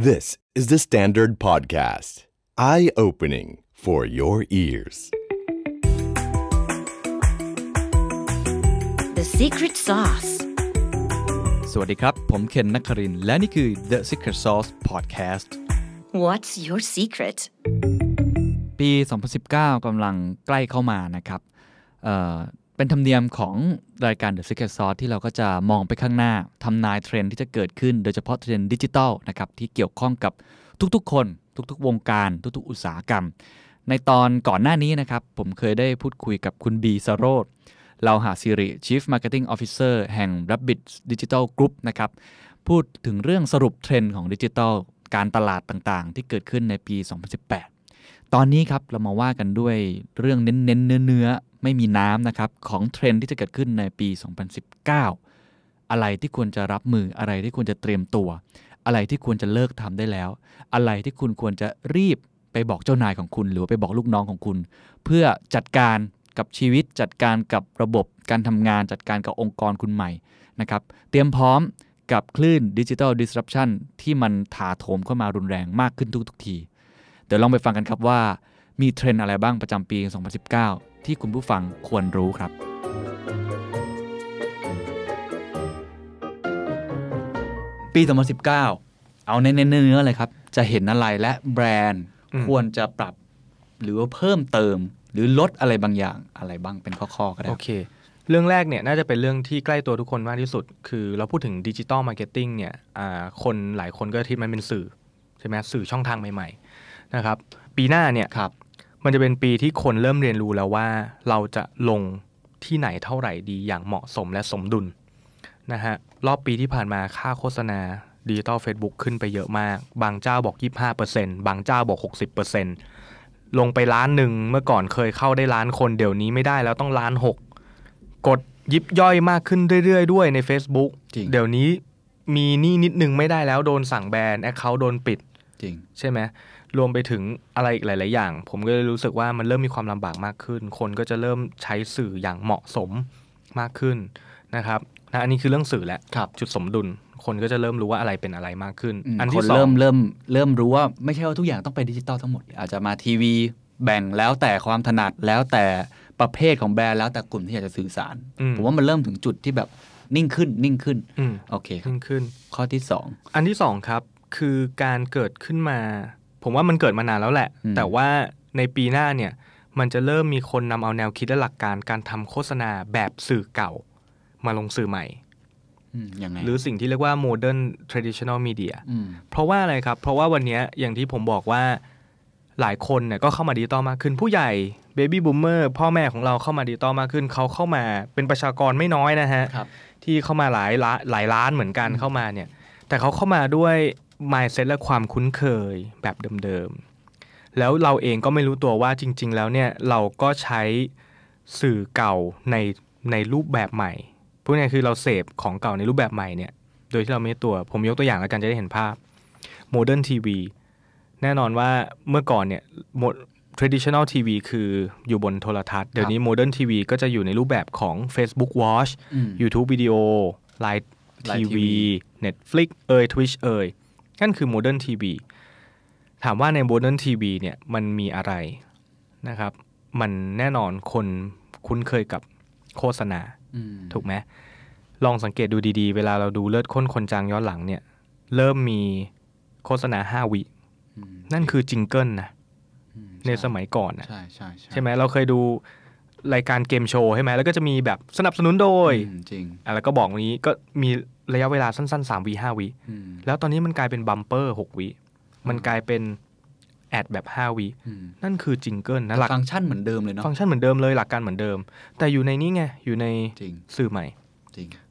This is the Standard Podcast, eye opening for your ears. The Secret Sauce สวัสดีครับ ผม เคนนักครินทร์และ นี่คือ The Secret Sauce Podcast What's your secret ปี 2019กำลัง ใกล้ เข้ามา นะครับเอ่อเป็นธรรมเนียมของรายการ The Secret Sauce ที่เราก็จะมองไปข้างหน้าทำนายเทรนด์ที่จะเกิดขึ้นโดยเฉพาะเทรนด์ดิจิทัลนะครับที่เกี่ยวข้องกับทุกๆคน ทุกๆวงการทุกๆอุตสาหกรรม ในตอนก่อนหน้านี้นะครับผมเคยได้พูดคุยกับคุณบีสโรดเราหาซิริ Chief Marketing Officer แห่ง Rabbit Digital Group นะครับพูดถึงเรื่องสรุปเทรนด์ของดิจิทัลการตลาดต่างๆ ที่เกิดขึ้นในปี 2018 ตอนนี้ครับเรามาว่ากันด้วยเรื่องเน้นๆเนื้อไม่มีน้ำนะครับของเทรนที่จะเกิดขึ้นในปี 2019 อะไรที่ควรจะรับมือ อะไรที่ควรจะเตรียมตัว อะไรที่ควรจะเลิกทำได้แล้ว อะไรที่คุณควรจะรีบไปบอกเจ้านายของคุณ หรือไปบอกลูกน้องของคุณ เพื่อจัดการกับชีวิต จัดการกับระบบการทำงานจัดการกับองค์กรคุณใหม่นะครับเตรียมพร้อมกับคลื่นดิจิทัลดิสรัปชันที่มันถาโถมเข้ามารุนแรงมากขึ้นทุก ๆ ที เดี๋ยวลองไปฟังกันครับว่ามีเทรนอะไรบ้างประจำปี 2019ที่คุณผู้ฟังควรรู้ครับ ปี 2019 เอาในเนื้อเลยครับ จะเห็นอะไรและแบรนด์ควรจะปรับหรือว่าเพิ่มเติมหรือลดอะไรบางอย่างอะไรบ้างเป็นข้อ ๆ ก็ได้ โอเค เรื่องแรกเนี่ยน่าจะเป็นเรื่องที่ใกล้ตัวทุกคนมากที่สุด คือเราพูดถึงดิจิตอลมาร์เก็ตติ้งเนี่ยคนหลายคนก็ทิดมันเป็นสื่อ ใช่ไหมสื่อช่องทางใหม่ๆ นะครับ ปีหน้าเนี่ยมันจะเป็นปีที่คนเริ่มเรียนรู้แล้วว่า เราจะลงที่ไหนเท่าไหร่ดีอย่างเหมาะสมและสมดุลนะฮะ รอบปีที่ผ่านมาค่าโฆษณาดิจิตอล Facebook ขึ้นไปเยอะมาก บางเจ้าบอก 25%บางเจ้าบอก 60%ลงไปล้านหนึ่งเมื่อก่อนเคยเข้าได้ล้านคน เดี๋ยวนี้ไม่ได้แล้วต้องล้านหกกดยิบย่อยมากขึ้นเรื่อยๆ ด้วยใน Facebook เดี๋ยวนี้มีนี่นิดนึงไม่ได้แล้วโดนสั่งแบนแอคเคาท์โดนปิดจริงใช่ไหมรวมไปถึงอะไรอีกหลาย ๆ อย่าง ผมก็เลยรู้สึกว่ามันเริ่มมีความลำบากมากขึ้น คนก็จะเริ่มใช้สื่ออย่างเหมาะสมมากขึ้นนะครับนะอันนี้คือเรื่องสื่อแหละจุดสมดุล คนก็จะเริ่มรู้ว่าอะไรเป็นอะไรมากขึ้น อันที่สองเริ่มเริ่มเริ่มรู้ว่าไม่ใช่ว่าทุกอย่างต้องไปดิจิตอลทั้งหมดอาจจะมาทีวี แบ่งแล้ว แต่ความถนัดแล้วแต่ประเภทของแบรนด์แล้วแต่กลุ่มที่อยากจะสื่อสารผมว่ามันเริ่มถึงจุดที่แบบนิ่งขึ้นนิ่งขึ้นโอเคนิ่งขึ้น ข้อที่2อันที่2ครับ คือการเกิดขึ้นมาผมว่ามันเกิดมานานแล้วแหละ แต่ว่าในปีหน้าเนี่ย มันจะเริ่มมีคนนำเอาแนวคิดและหลักการการทำโฆษณาแบบสื่อเก่า มาลงสื่อใหม่ยังไงหรือสิ่งที่เรียกว่า modern traditional media เพราะว่าอะไรครับ เพราะว่าวันนี้อย่างที่ผมบอกว่าหลายคนเนี่ยก็เข้ามาดิจิตอลมากขึ้นผู้ใหญ่เบบี้บูมเมอร์พ่อแม่ของเราเข้ามาดิจิตอลมากขึ้น เขาเข้ามาเป็นประชากรไม่น้อยนะฮะที่เข้ามาหลายหลายล้านเหมือนกันเข้ามาเนี่ย แต่เขาเข้ามาด้วย mindset และความคุ้นเคยแบบเดิมๆแล้วเราเองก็ไม่รู้ตัวว่าจริงๆ แล้วเนี่ย เราก็ใช้สื่อเก่าในในรูปแบบใหม่พวกนี้คือเราเสพของเก่าในรูปแบบใหม่เนี่ย โดยที่เราไม่ตัว ผมยกตัวอย่างแล้วกันจะได้เห็นภาพโมเดิร์นทีวีแน่นอนว่าเมื่อก่อนเนี่ยโม traditional TV คืออยู่บนโทรทัศน์ เดี๋ยวนี้ modern TV ก็จะอยู่ในรูปแบบของ Facebook Watch YouTube Video Line TV Netflix เอ่ย Twitch เอ่ยนั่นคือโมเดิร์นทีวีถามว่าในโมเดิร์นทีวีเนี่ยมันมีอะไรนะครับ มันแน่นอนคนคุ้นเคยกับโฆษณาถูกไหมลองสังเกตดูดีๆเวลาเราดูเลือดข้นคนจางย้อนหลัง เนี่ย เริ่มมีโฆษณาห้าวินั่นคือจิงเกิลนะในสมัยก่อนนะใช่ใช่ใช่ไหมเราเคยดูรายการเกมโชว์ใช่ไหมแล้วก็จะมีแบบสนับสนุนโดย จริงอ่ะแล้วก็บอกนี้ก็มีระยะเวลาสั้นๆสามวีาวีแล้วตอนนี้มันกลายเป็นบัมเปอร์หกวีมันกลายเป็นแอดแบบห้าวีนั่นคือจิงเกิลนะหลักฟังก์ชันเหมือนเดิมเลยเนาะฟังก์ชันเหมือนเดิมเลย หลักการเหมือนเดิม แต่อยู่ในนี้ไง อยู่ในสื่อใหม่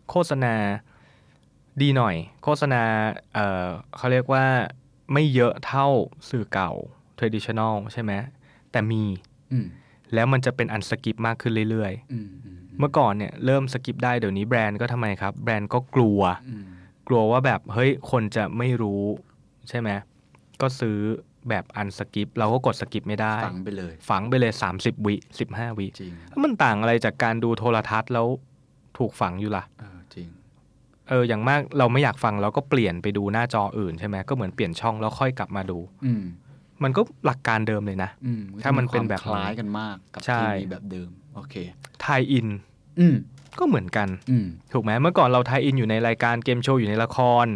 โฆษณาดีหน่อย โฆษณาเเขาเรียกว่าไม่เยอะเท่าสื่อเก่า traditional ใช่ไหมแต่มีแล้วมันจะเป็นอันสกิปมากขึ้นเรื่อย ๆเมื่อก่อนเนี่ย เริ่มสกิปได้เดี๋ยวนี้แบรนด์ก็ทำไมครับ แบรนด์ก็กลัว กลัวว่าแบบ เฮ้ย คนจะไม่รู้ ใช่ไหมก็ซื้อแบบอันสกิปเราก็กดสกิปไม่ได้ฝังไปเลย ฝังไปเลย 30 วิ15 วิจริงมันต่างอะไรจากการดูโทรทัศน์แล้วถูกฝังอยู่ละ่ะจริงเอออย่างมากเราไม่อยากฟังเราก็เปลี่ยนไปดูหน้าจออื่นใช่ไหมก็เหมือนเปลี่ยนช่องแล้วค่อยกลับมาดู อืมันก็หลักการเดิมเลยนะถ้ามันเป็นแบบคล้ายกันมากกับทีวีแบบเดิมโอเคไทยอินอืก็เหมือนกัน ถูกไหมเมื่อก่อนเราไทยอินอยู่ในรายการเกมโชว์อยู่ในละคร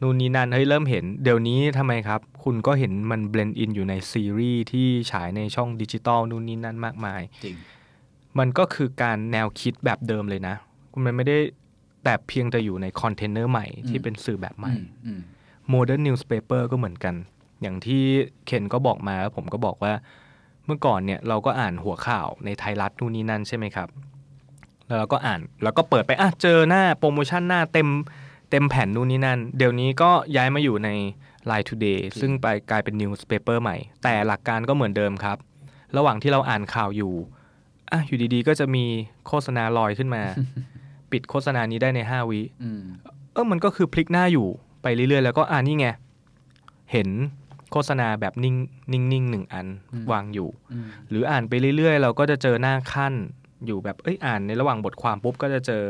นู่นนี่นั่นเฮ้ยเริ่มเห็นเดี๋ยวนี้ทำไมครับ คุณก็เห็นมันเบลนด์อินอยู่ในซีรีส์ที่ฉายในช่องดิจิตอลนู่นนี่นั่นมากมาย จริง มันก็คือการแนวคิดแบบเดิมเลยนะมันไม่ได้แต่เพียงแต่อยู่ในคอนเทนเนอร์ใหม่ ที่เป็นสื่อแบบใหม่โมเดิร์นนิวส์เพเปอร์ก็เหมือนกัน อย่างที่เคนก็บอกมาแล้วผมก็บอกว่า เมื่อก่อนเนี่ยเราก็อ่านหัวข่าวในไทยรัฐนู่นนี่นั่นใช่ไหมครับแล้วเราก็อ่าน แล้วก็เปิดไป อ่ะเจอหน้าโปรโมชั่นหน้าเต็มเต็มแผ่นนู่นนี่นั่น เดี๋ยวนี้ก็ย้ายมาอยู่ใน Line Today ซึ่งไปกลายเป็น newspaper ใหม่ แต่หลักการก็เหมือนเดิมครับ ระหว่างที่เราอ่านข่าวอยู่ อ่ะอยู่ดีๆก็จะมีโฆษณาลอยขึ้นมา ปิดโฆษณานี้ได้ในห้าวิเออมันก็คือพลิกหน้าอยู่ไปเรื่อยๆแล้วก็อ่านี่ไงเห็นโฆษณาแบบนิ่งนิ่งหนึ่งอันวางอยู่ หรืออ่านไปเรื่อยๆเราก็จะเจอหน้าขั้นอยู่แบบเอ้ยอ่านในระหว่างบทความปุ๊บก็จะเจอ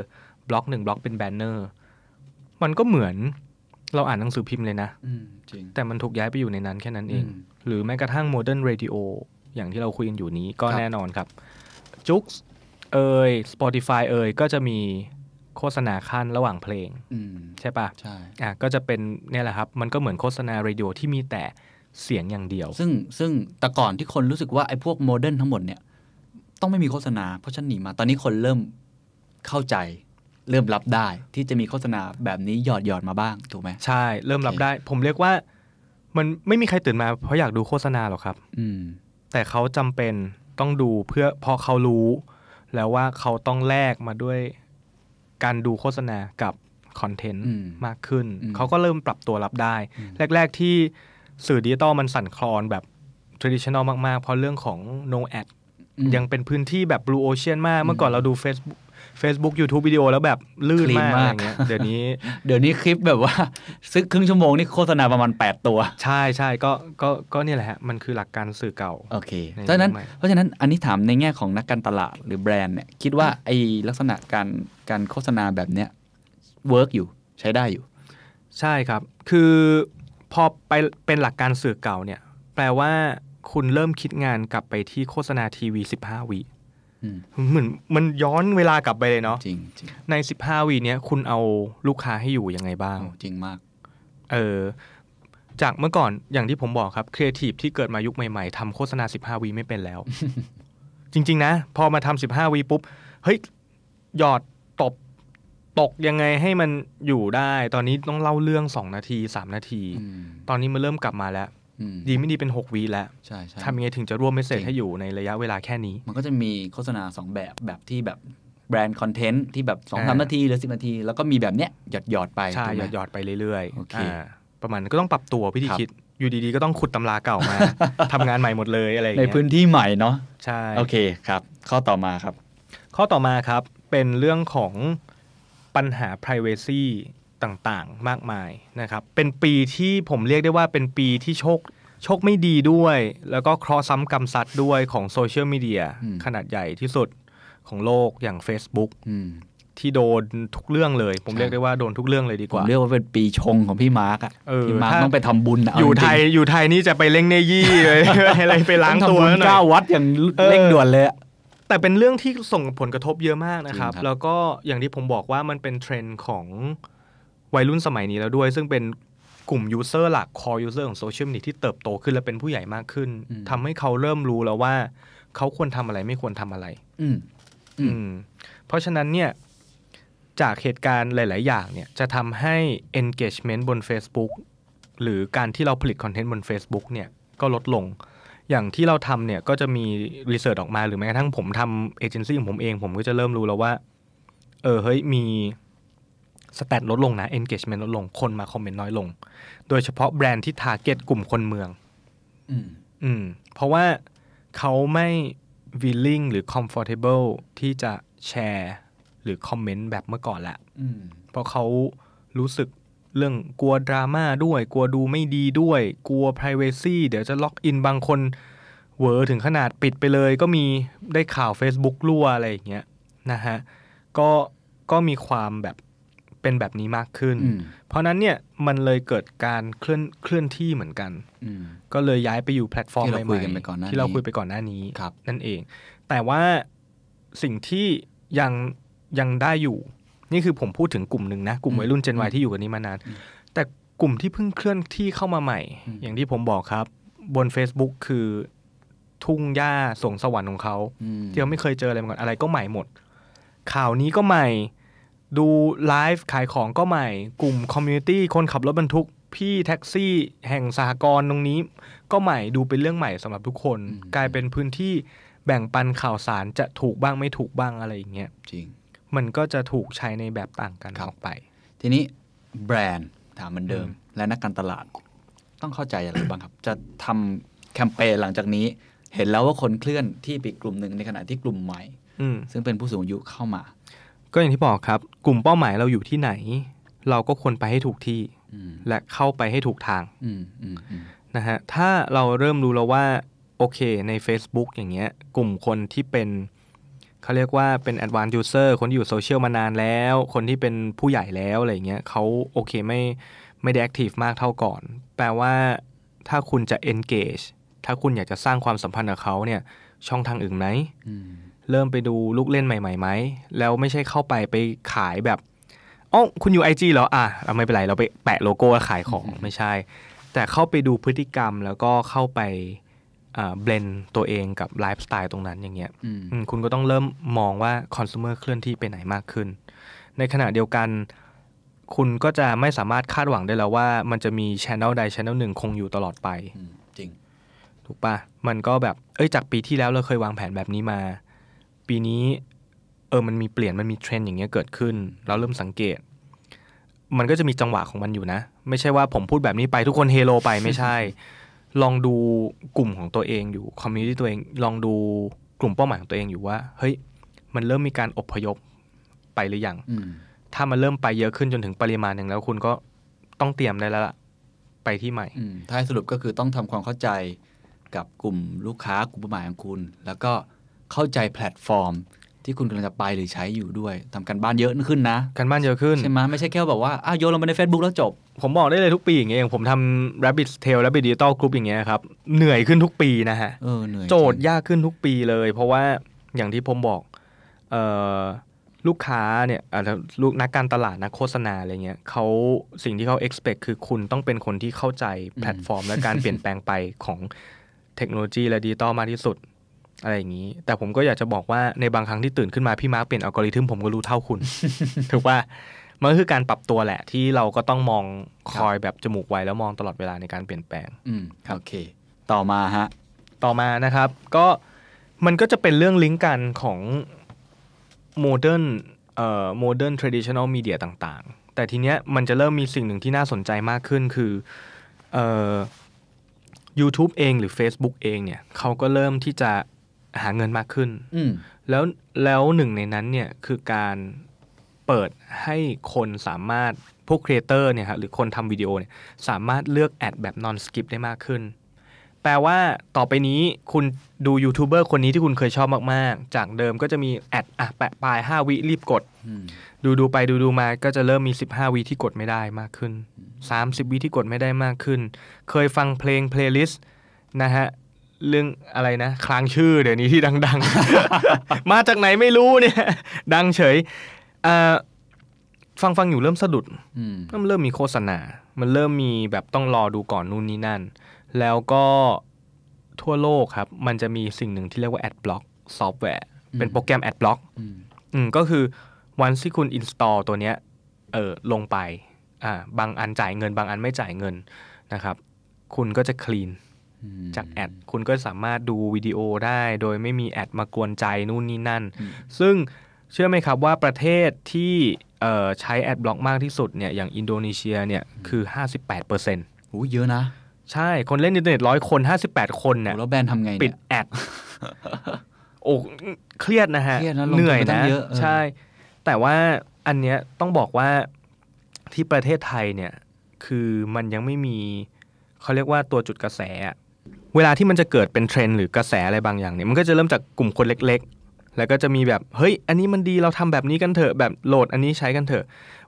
บล็อกหนึ่งบล็อกเป็นแบนเนอร์ มันก็เหมือนเราอ่านหนังสือพิมพ์เลยนะ แต่มันถูกย้ายไปอยู่ในนั้นแค่นั้นเอง หรือแม้กระทั่งโมเดิร์นเรดิโออย่างที่เราคุยกันอยู่นี้ก็แน่นอนครับจุกเอ่ย Spotify เอ่ยก็จะมีโฆษณาขั้นระหว่างเพลงใช่ปะใช่อ่ะ ก็จะเป็นเนี่ยแหละครับมันก็เหมือนโฆษณาเรดิโอที่มีแต่เสียงอย่างเดียว ซึ่งซึ่งแต่ก่อนที่คนรู้สึกว่าไอ้พวกโมเดิร์นทั้งหมดเนี่ยต้องไม่มีโฆษณาเพราะฉันหนีมาตอนนี้คนเริ่มเข้าใจเริ่มรับได้ที่จะมีโฆษณาแบบนี้หยอดหยอดมาบ้างถูกไหมใช่ เริ่มรับได้ ผมเรียกว่ามันไม่มีใครตื่นมาเพราะอยากดูโฆษณาหรอกครับ อืมแต่เขาจำเป็นต้องดูเพื่อพอเขารู้แล้วว่าเขาต้องแลกมาด้วยการดูโฆษณากับคอนเทนต์มากขึ้นเขาก็เริ่มปรับตัวรับได้แรกๆที่สื่อดิจิตอลมันสั่นคลอนแบบทรดิช t น o n มากๆเพราะเรื่องของ no ad ยังเป็นพื้นที่แบบบลูโอเชียนมาก เมื่อก่อนเราดู Facebook Facebook YouTube วิดีโอ แล้วแบบ ลื่นมากอย่างเงี้ย เดี๋ยวนี้ เดี๋ยวนี้คลิปแบบว่า ซึ่งครึ่งชั่วโมงนี่โฆษณาประมาณ 8 ตัว ใช่ใช่ก็ก็ก็นี่แหละฮะ มันคือหลักการสื่อเก่า โอเค เพราะฉะนั้นเพราะฉะนั้นอันนี้ถามในแง่ของนักการตลาด หรือแบรนด์เนี่ยคิดว่าไอลักษณะการการโฆษณาแบบเนี้ยเวิร์กอยู่ ใช้ได้อยู่ ใช่ครับ คือ พอไปเป็นหลักการสื่อเก่าเนี่ย แปลว่าคุณเริ่มคิดงานกลับไปที่โฆษณาทีวีสิบห้าวิเหมือนมันย้อนเวลากลับไปเลยเนาะจริงในสิบห้าวีเนี้ยคุณเอาลูกค้าให้อยู่ยังไงบ้าง จริงมาก เออ จากเมื่อก่อนอย่างที่ผมบอกครับครีเอทีฟที่เกิดมายุคใหม่ ๆทำโฆษณาสิบห้าวีไม่เป็นแล้ว จริง ๆ นะ พอมาทำสิบห้าวีปุ๊บ เฮ้ย หยอดตบตกยังไงให้มันอยู่ได้ ตอนนี้ต้องเล่าเรื่องสองนาทีสามนาทีตอนนี้มันเริ่มกลับมาแล้วดีไม่ดีเป็น 6 วีแล้วใช่ใช่ทำยังไงถึงจะร่วมเมสเซจให้อยู่ในระยะเวลาแค่นี้ มันก็จะมีโฆษณา2 แบบแบบที่แบบแบรนด์คอนเทนต์ที่แบบสอสนาทีหรือสินาที แล้วก็มีแบบเนี้ยหยอดหยอดไปใช่หยอดหยอดไปเรื่อยๆอประมาณก็ต้องปรับตัววิธีคิดอยู่ดี ๆ ก็ต้องขุดตำราเก่ามาทำงานใหม่หมดเลยอะไรในพื้นที่ใหม่เนาะใช่โอเคครับข้อต่อมาครับ ข้อต่อมาครับเป็นเรื่องของปัญหา Privacy ต่าง ๆ มากมายนะครับ เป็นปีที่ผมเรียกได้ว่าเป็นปีที่โชคโชคไม่ดีด้วย แล้วก็ครอซ้ำกรรมซั์ด้วยของโซเชียลมีเดียขนาดใหญ่ที่สุดของโลกอย่าง Facebook ที่โดนทุกเรื่องเลย ผมเรียกได้ว่า โดนทุกเรื่องเลยดีกว่า เรียกว่าเป็นปีชงของพี่มาร์กอ่ะ พี่มาร์กต้องไปทำบุญอยู่ไทยอยู่ไทยนี่จะไปเล่งเนยี่เลยอะไรไปล้างตัวหน่อยก้าวัดอย่างเร่งด่วนเลย แต่เป็นเรื่องที่ส่งผลกระทบเยอะมากนะครับ แล้วก็อย่างที่ผมบอกว่ามันเป็นเทรนด์ของวัยรุ่นสมัยนี้แล้วด้วยซึ่งเป็นกลุ่มยูเซอร์หลักคอยูเซอร์ของโซเชียลมีเดียที่เติบโตขึ้น และเป็นผู้ใหญ่มากขึ้น ทำให้เขาเริ่มรู้แล้วว่าเขาควรทำอะไรไม่ควรทำอะไร อือืม เพราะฉะนั้นเนี่ยจากเหตุการณ์หลาย ๆ อย่างเนี่ยจะทำให้ engagement บน Facebook หรือการที่เราผลิตคอนเทนต์บน Facebook เนี่ยก็ลดลงอย่างที่เราทำเนี่ยก็จะมีรีเสิร์ชออกมาหรือแม้กระทั่งผมทำเอเจนซี่ของผมเอง ผมก็จะเริ่มรู้แล้วว่า เออเฮ้ยมีสแตทลดลงนะ engagement ลดลงคนมาคอมเมนต์น้อยลง โดยเฉพาะแบรนด์ที่ทาร์เก็ตกลุ่มคนเมืองอืมเพราะว่าเขาไม่ willing หรือ comfortable ที่จะแชร์หรือคอมเมนต์แบบเมื่อก่อนละ เพราะเขารู้สึกเรื่องกลัวดราม่าด้วย กลัวดูไม่ดีด้วย กลัว p r i เวซีเดี๋ยวจะล็อกอินบางคนเวอร์ถึงขนาดปิดไปเลย ก็มีได้ข่าว Facebook รั่วอะไรอย่างเงี้ยนะฮะก็ก็มีความแบบเป็นแบบนี้มากขึ้น เพราะนั้นเนี่ยมันเลยเกิดการเคลื่อนเคลื่อนที่เหมือนกันก็เลยย้ายไปอยู่แพลตฟอร์มใหม่ๆที่เราคุยไปก่อนหน้านี้นั่นเอง แต่ว่าสิ่งที่ยังยังได้อยู่ นี่คือผมพูดถึงกลุ่มหนึ่งนะกลุ่มวัยรุ่นเจนวที่อยู่กันนี้มานาน แต่กลุ่มที่เพิ่งเคลื่อนที่เข้ามาใหม่ อย่างที่ผมบอกครับ บน Facebook คือทุ่งหญ้าส่งสวรรค์ของเขาที่เราไม่เคยเจออะไรมาก่อนอะไรก็ใหม่หมด ข่าวนี้ก็ใหม่ดูไลฟ์ขายของก็ใหม่ กลุ่มคอมมูนิตี้คนขับรถบรรทุก พี่แท็กซี่ แห่งสหกรณ์ตรงนี้ ก็ใหม่ดูเป็นเรื่องใหม่สำหรับทุกคนกลายเป็นพื้นที่แบ่งปันข่าวสารจะถูกบ้างไม่ถูกบ้างอะไรอย่างเงี้ย จริง มันก็จะถูกใช้ในแบบต่างกันออกไป ทีนี้แบรนด์ถามเหมือนเดิม และนักการตลาด ต้องเข้าใจอะไรบ้างครับ จะทำแคมเปญหลังจากนี้เห็นแล้วว่าคนเคลื่อนที่ไปกลุ่มหนึ่งในขณะที่กลุ่มใหม่ซึ่งเป็นผู้สูงอายุเข้ามาก็อย่างที่บอกครับ กลุ่มเป้าหมายเราอยู่ที่ไหน เราก็ควรไปให้ถูกที่และเข้าไปให้ถูกทางนะฮะถ้าเราเริ่มรู้แล้วว่าโอเคใน Facebook อย่างเงี้ย กลุ่มคนที่เป็นเขาเรียกว่าเป็น advanced user คนที่อยู่โซเชียลมานานแล้ว คนที่เป็นผู้ใหญ่แล้วอะไรเงี้ยเขาโอเคไม่ไม่ได้ active มากเท่าก่อน แปลว่าถ้าคุณจะ engage ถ้าคุณอยากจะสร้างความสัมพันธ์กับเขาเนี่ยช่องทางอื่นไหมเริ่มไปดูลูกเล่นใหม่ๆไหม แล้วไม่ใช่เข้าไปไปขายแบบอ๋อคุณอยู่ไอจีเหรออ่ะเราไม่เป็นไร เราไปแปะโลโก้ขายของ ไม่ใช่ แต่เข้าไปดูพฤติกรรมแล้วก็เข้าไปเบลนตัวเองกับไลฟ์สไตล์ตรงนั้นอย่างเงี้ยคุณก็ต้องเริ่มมองว่าคอน sumer เคลื่อนที่ไปไหนมากขึ้น ในขณะเดียวกัน คุณก็จะไม่สามารถคาดหวังได้แล้วว่า มันจะมีช anel ใดช anel หนึ่ง คงอยู่ตลอดไปจริง ถูกปะมันก็แบบ เอ้ย จากปีที่แล้วเราเคยวางแผนแบบนี้มาปีนี้ เออมันมีเปลี่ยนมันมีเทรนด์อย่างเงี้ยเกิดขึ้นเราเริ่มสังเกต มันก็จะมีจังหวะของมันอยู่นะ ไม่ใช่ว่าผมพูดแบบนี้ไปทุกคนเฮโลไป ไม่ใช่ ลองดูกลุ่มของตัวเองอยู่คอมมิวนิตน้ตัวเอง ลองดูกลุ่มเป้าหมายของตัวเองอยู่ว่าเฮ้ย มันเริ่มมีการอบพยพไปหรือยังถ้ามันเริ่มไปเยอะขึ้นจนถึงปริมาณหนึ่งแล้วคุณก็ต้องเตรียมได้แล้วล่ะไปที่ใหม่ท้ายสรุปก็คือต้องทำความเข้าใจกับกลุ่มลูกค้ากลุ่มเป้าหมายของคุณ แล้วก็เข้าใจแพลตฟอร์ม ที่คุณกำลังจะไปหรือใช้อยู่ด้วยทำการบ้านเยอะขึ้นนะการบ้านเยอะขึ้น ใช่ไหมไม่ใช่แค่แบบว่าอ้าโยนลงไปใน Facebook แล้วจบ ผมบอกได้เลยทุกปีอย่างเงี้ยผมทำ Rabbit Tail Rabbit Digital Group อย่างเงี้ยครับ เหนื่อยขึ้นทุกปีนะฮะเออเหนื่อยโจทย์ยากขึ้นทุกปีเลย เพราะว่าอย่างที่ผมบอก เอ่อลูกค้าเนี่ยอ่ะลูกนักการตลาดนักโฆษณาอะไรเงี้ยเขาสิ่งที่เขา expect คือคุณต้องเป็นคนที่เข้าใจแพลตฟอร์ม และการเปลี่ยนแปลงไปของเทคโนโลยีและดิจิตอลมากที่สุดอะไรอย่างนี้ แต่ผมก็อยากจะบอกว่า ในบางครั้งที่ตื่นขึ้นมา พี่มาร์กเปลี่ยนอัลกอริทึมผมก็รู้เท่าคุณถูกว่า มันคือการปรับตัวแหละที่เราก็ต้องมองคอยแบบจมูกไวแล้วมองตลอดเวลาในการเปลี่ยนแปลง อืมโอเค ต่อมาฮะ ต่อมานะครับ ก็มันก็จะเป็นเรื่องลิงก์กันของโมเดิร์นเอ่อโมเดิร์นทรดิชันอลมีเดียต่าง ๆ แต่ทีเนี้ยมันจะเริ่มมีสิ่งหนึ่งที่น่าสนใจมากขึ้นคือเอ่อ YouTube เองหรือ Facebook เอง เนี่ยเขาก็เริ่มที่จะหาเงินมากขึ้นแล้วแล้วหนึ่งในนั้นเนี่ย คือการเปิดให้คนสามารถพวกครีเอเตอร์เนี่ยครับหรือคนทำวิดีโอเนี่ยสามารถเลือกแอดแบบนอนสกิปได้มากขึ้น แปลว่าต่อไปนี้คุณดูยูทูบเบอร์คนนี้ที่คุณเคยชอบมากๆ จากเดิมก็จะมีแอดอ่ะแปะปลายห้าวิรีบกดดูดูไปดูดูมาก็จะเริ่มมี 15วิที่กดไม่ได้มากขึ้น 30วิที่กดไม่ได้มากขึ้น เคยฟังเพลงเพลย์ลิสต์นะฮะเรื่องอะไรนะ คลางชื่อเดี๋ยวนี้ที่ดังๆมาจากไหนไม่รู้เนี่ยดังเฉยฟังฟังอยู่เริ่มสะดุดมันเริ่มมีโฆษณา มันเริ่มมีแบบต้องรอดูก่อนนู่นนี่นั่น แล้วก็ทั่วโลกครับ มันจะมีสิ่งหนึ่งที่เรียกว่าแอดบล็อกซอฟต์แวร์เป็นโปรแกรมแอดบล็อกก็คือ วันที่คุณอินสตอลตัวเนี้ยเออลงไปอ่าบางอันจ่ายเงิน บางอันไม่จ่ายเงินนะครับคุณก็จะคลีนจากแอด คุณก็สามารถดูวิดีโอได้โดยไม่มีแอดมากวนใจ นู่นนี่นั่น ซึ่งเชื่อไหมครับว่าประเทศที่ใช้แอดบล็อกมากที่สุดเนี่ยอย่างอินโดนีเซียเนี่ยคือ 58เปอร์เซ็นต์โอ้เยอะนะ ใช่ คนเล่นอินเทอร์เน็ตร้อยคน 58 คนเนี่ยแล้วแบนทำไงปิดแอดโอ้เครียดนะฮะ เหนื่อยนะ ใช่ แต่ว่าอันเนี้ยต้องบอกว่าที่ประเทศไทยเนี่ยคือมันยังไม่มีเขาเรียกว่าตัวจุดกระแสเวลาที่มันจะเกิดเป็นเทรนหรือกระแสอะไรบางอย่างเนี่ย มันก็จะเริ่มจากกลุ่มคนเล็กๆ แล้วก็จะมีแบบ เฮ้ย อันนี้มันดีเราทำแบบนี้กันเถอะ แบบโหลดอันนี้ใช้กันเถอะ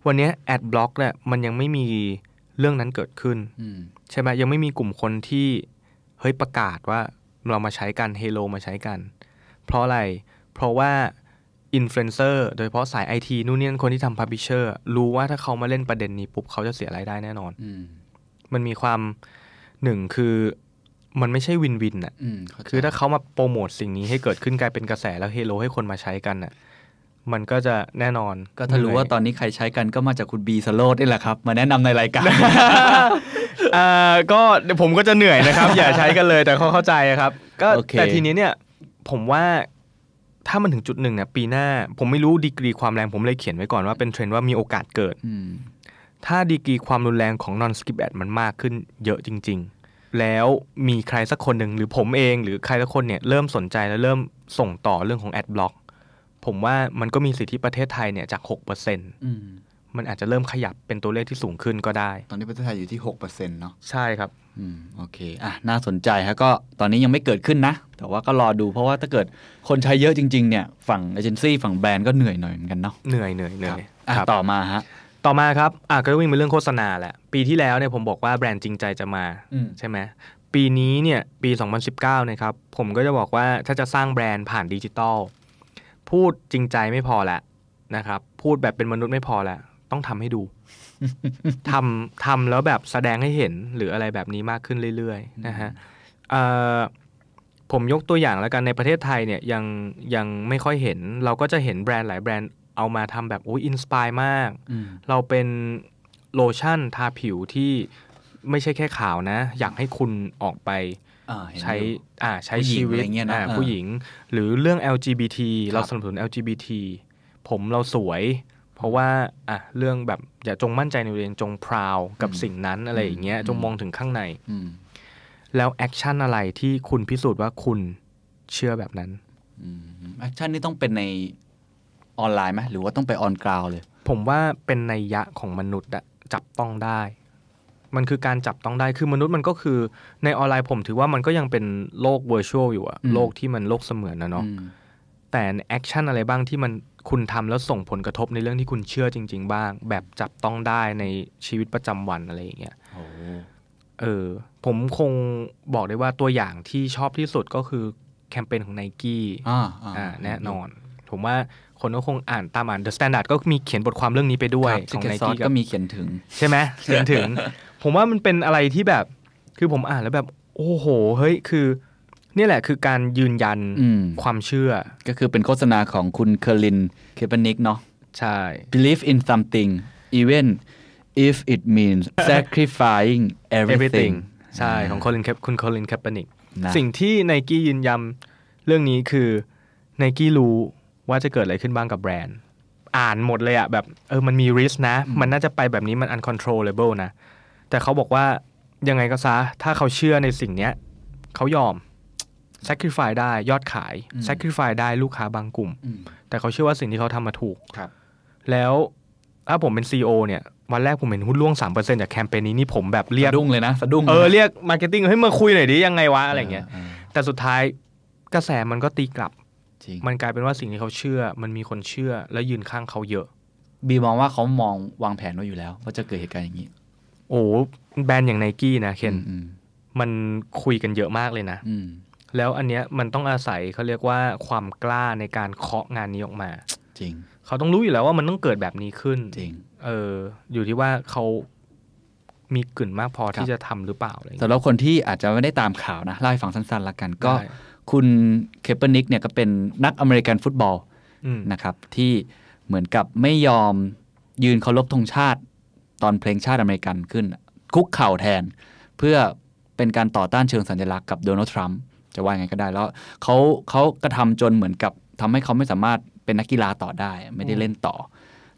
วันนี้แอดบล็อกเนี่ยมันยังไม่มีเรื่องนั้นเกิดขึ้นใช่ไหม ยังไม่มีกลุ่มคนที่ เฮ้ยประกาศว่าเรามาใช้กัน เฮโลมาใช้กัน เพราะอะไร เพราะว่าอินฟลูเอนเซอร์โดยเฉพาะสายไอทีนู่นนี่นคนที่ทำพร์ติเชอร์รู้ว่าถ้าเขามาเล่นประเด็นนี้ปุ๊บเขาจะเสียรายได้แน่นอนมันมีความหนึ่งคือมันไม่ใช่วินวินอ่ะคือถ้าเขามาโปรโมทสิ่งนี้ให้เกิดขึ้นกลายเป็นกระแสแล้วเฮโล ให้คนมาใช้กันอ่ะ มันก็จะแน่นอนก็ถ้ารู้ว่าตอนนี้ใครใช้กันก็มาจากคุณบีสโลดนี่แหละครับ มาแนะนำในรายการก็ผมก็จะเหนื่อยนะครับ อย่าใช้กันเลยแต่เขาเข้าใจครับ ก็แต่ทีนี้เนี่ย ผมว่าถ้ามันถึงจุดหนึ่งเนี่ยปีหน้า ผมไม่รู้ดีกรีความแรง ผมเลยเขียนไว้ก่อนว่าเป็นเทรนด์ว่ามีโอกาสเกิดถ้าดีกรีความรุนแรงของนอนสกิปแอดมันมากขึ้นเยอะจริง ๆแล้วมีใครสักคนหนึ่งหรือผมเองหรือใครสักคนเนี่ยเริ่มสนใจและเริ่มส่งต่อเรื่องของแอดบล็อกผมว่ามันก็มีสิทธิประเทศไทยเนี่ยจากหกเปอร์เซ็นต์มันอาจจะเริ่มขยับเป็นตัวเลขที่สูงขึ้นก็ได้ ตอนนี้ประเทศไทยอยู่ที่หกเปอร์เซ็นต์เนาะใช่ครับอืมโอเคอ่ะน่าสนใจฮะก็ตอนนี้ยังไม่เกิดขึ้นนะ แต่ว่าก็รอดูเพราะว่าถ้าเกิดคนใช้เยอะจริงๆเนี่ย ฝั่งเอเจนซี่ฝั่งแบรนด์ก็เหนื่อยหน่อยเหมือนกันเนาะเหนื่อยเหนื่อยเหนื่อยอ่ะต่อมาฮะต่อมาครับอาะก็วิ่งเป็นเรื่องโฆษณาแหละ ปีที่แล้วเนี่ยผมบอกว่าแบรนด์จริงใจจะมา ใช่ไหม ปีนี้เนี่ย ปี 2019นะครับผมก็จะบอกว่าถ้าจะสร้างแบรนด์ผ่านดิจิตอลพูดจริงใจไม่พอละนะครับพูดแบบเป็นมนุษย์ไม่พอละ ต้องทำให้ดูทำทำแล้วแบบแสดงให้เห็นหรืออะไรแบบนี้มากขึ้นเรื่อยๆนะฮะผมยกตัวอย่างแล้วกันในประเทศไทยเนี่ยยังยังไม่ค่อยเห็น เราก็จะเห็นแบรนด์หลายแบรนด์เอามาทำแบบอุ้ยอินสปายมาก เราเป็นโลชั่นทาผิวที่ไม่ใช่แค่ขาวนะ อยากให้คุณออกไปใช้ อ่า ใช้ชีวิตผู้หญิง หรือเรื่อง LGBT เราสนับสนุน LGBT ผมเราสวย เพราะว่าอ่ะเรื่องแบบอย่าจงมั่นใจในเรียนจงพราว กับสิ่งนั้นอะไรอย่างเงี้ยจงมองถึงข้างในแล้วแอคชั่นอะไรที่คุณพิสูจน์ว่าคุณเชื่อแบบนั้นแอคชั่นนี่ต้องเป็นในออนไลน์ไหมหรือว่าต้องไปออนกราวเลย ผมว่าเป็นในยะของมนุษย์อะจับต้องได้ มันคือการจับต้องได้คือมนุษย์มันก็คือ ในออนไลน์ผมถือว่ามันก็ยังเป็นโลกเวอร์ชวลอยู่อะโลกที่มันโลกเสมือนนะเนาะแต่แอคชั่นอะไรบ้างที่มันคุณทำแล้วส่งผลกระทบในเรื่องที่คุณเชื่อจริง ๆ บ้าง แบบจับต้องได้ในชีวิตประจำวันอะไรอย่างเงี้ยเออ ผมคงบอกได้ว่าตัวอย่างที่ชอบที่สุดก็คือแคมเปญของไนกี้อ่าแน่นอน ผมว่าคนก็คงอ่านตามอ่านเดอะสแตนดาร์ดก็มีเขียนบทความเรื่องนี้ไปด้วยของไนกี้ก็มีเขียนถึงใช่ไหมเขียนถึง ผมว่ามันเป็นอะไรที่แบบคือผมอ่านแล้วแบบ โอ้โห เฮ้ยคือนี่แหละคือการยืนยันความเชื่อ ก็คือเป็นโฆษณาของคุณเคอร์ลินเคปนิกเนาะใช่ believe in something even if it means sacrificing everything ใช่ของคอลินคุณคอลินแคปนิกสิ่งที่ไนกี้ยืนยันเรื่องนี้คือไนกี้รู้ว่าจะเกิดอะไรขึ้นบ้างกับแบรนด์ อ่านหมดเลยอะแบบ เออมันมีริสนะ มันน่าจะไปแบบนี้มัน uncontrollable นะ แต่เขาบอกว่ายังไงก็ซะถ้าเขาเชื่อในสิ่งเนี้ยเขายอม sacrifice ได้ยอดขาย sacrifice ได้ลูกค้าบางกลุ่ม แต่เขาเชื่อว่าสิ่งที่เขาทำมาถูกแล้ว ถ้าผมเป็น CEO เนี่ย วันแรกผมเห็นหุ้นล่วง 3%จากแคมเปญนี้นี่ผมแบบเรียกสะดุ้งเลยนะสะดุ้งเออเรียกมาร์เก็ตติ้งเฮ้ยมาคุยหน่อยดิยังไงวะอะไรเงี้ย แต่สุดท้ายกระแสมันก็ตีกลับมันกลายเป็นว่าสิ่งที่เขาเชื่อ มันมีคนเชื่อ และยืนข้างเขาเยอะ บีมองว่าเขามองวางแผนไว้อยู่แล้วว่าจะเกิดเหตุการณ์อย่างนี้ โอ้แบรนด์อย่างไนกี้นะเคนมันคุยกันเยอะมากเลยนะแล้วอันเนี้ยมันต้องอาศัยเขาเรียกว่าความกล้าในการเคาะงานนี้ออกมา จริง เขาต้องรู้อยู่แล้วว่า มันต้องเกิดแบบนี้ขึ้น จริง เออ อยู่ที่ว่าเขามีกลิ่นมากพอที่จะทำหรือเปล่าอะไรแต่แร้วคนที่อาจจะไม่ได้ตามข่าวนะเล่าให้ฟังสั้นๆละกันก็คุณเคเปอร์นิกเนี่ยก็เป็นนักอเมริกันฟุตบอลนะครับ ที่เหมือนกับไม่ยอมยืนเคารพธงชาติ ตอนเพลงชาติอเมริกันขึ้น คุกเข่าแทน เพื่อเป็นการต่อต้านเชิงสัญลักษณ์กับโดนัลด์ทรัมป์จะว่าไงก็ได้ แล้วเขาเขากระทำจนเหมือนกับทำให้เขาไม่สามารถเป็นนักกีฬาต่อได้ ไม่ได้เล่นต่อ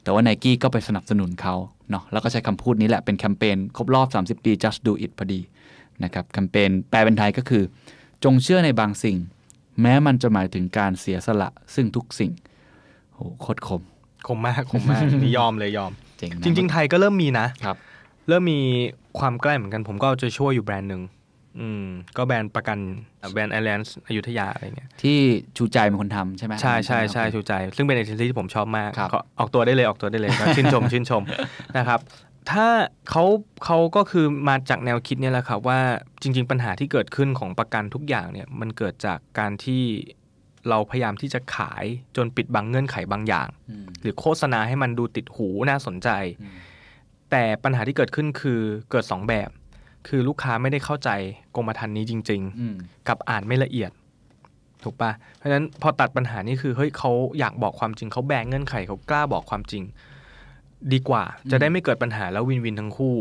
แต่ว่าไนกี้ก็ไปสนับสนุนเขาเนาะแล้วก็ใช้คำพูดนี้แหละเป็นแคมเปญครบรอบ 30 ปี just do it พอดี นะครับแคมเปญแปลเป็นไทยก็คือจงเชื่อในบางสิ่งแม้มันจะหมายถึงการเสียสละ ซึ่งทุกสิ่งโหโคตรคมคมมาก คมมากนี่ยอมเลยยอม จริงจริงไทยก็เริ่มมีนะครับเริ่มมีความใกล้เหมือนกันผมก็จะช่วยอยู่แบรนด์หนึ่งอืม ก็แบรนด์ประกันแบรนด์ไอแลนด์อยุธยา อะไรเงี้ยที่ชูใจเป็นคนทำใช่ไหมใช่ใช่ใช่ชูใจ ซึ่งเป็นเอเจนซี่ที่ผมชอบมากเขาออกตัวได้เลยออกตัวได้เลยชื่นชมชื่นชมนะครับถ้าเขาเขาก็คือมาจากแนวคิดเนี่ยแหละครับว่าจริง ๆ ปัญหาที่เกิดขึ้นของประกันทุกอย่างเนี่ยมันเกิดจากการที่เราพยายามที่จะขายจนปิดบังเงื่อนไขบางอย่างหรือโฆษณาให้มันดูติดหูน่าสนใจ แต่ปัญหาที่เกิดขึ้นคือเกิดสองแบบ คือลูกค้าไม่ได้เข้าใจกรมธรรม์นี้จริงๆกับอ่านไม่ละเอียด ถูกปะเพราะฉะนั้นพอตัดปัญหานี่คือเฮ้ยเขาอยากบอกความจริงเขาแบงเงื่อนไขเขากล้าบอกความจริงดีกว่า จะได้ไม่เกิดปัญหาแล้ววินวินทั้งคู่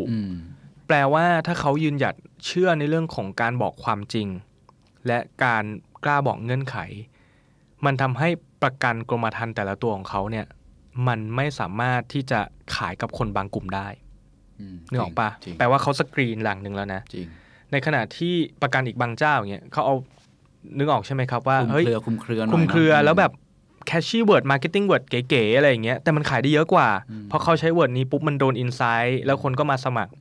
แปลว่าถ้าเขายืนหยัดเชื่อในเรื่องของการบอกความจริง และการกล้าบอกเงื่อนไข มันทำให้ประกันกรมธรรม์แต่ละตัวของเขาเนี่ย มันไม่สามารถที่จะขายกับคนบางกลุ่มได้เนื้อออกปะแปลว่าเขาสกรีนหลังหนึ่งแล้วนะในขณะที่ประกันอีกบางเจ้าอย่างเงี้ยเขาเอา นึกออก ใช่ไหมครับว่าเฮ้ยคุมเครือคุมเครือแล้วแบบแคชชี่เวิร์ดมาร์เก็ตติ้งเวิร์ดเก๋ๆอะไรอย่างเงี้ยแต่มันขายได้เยอะกว่า เพราะเขาใช้เวิร์ดนี้ปุ๊บมันโดนอินไซต์แล้วคนก็มาสมัคร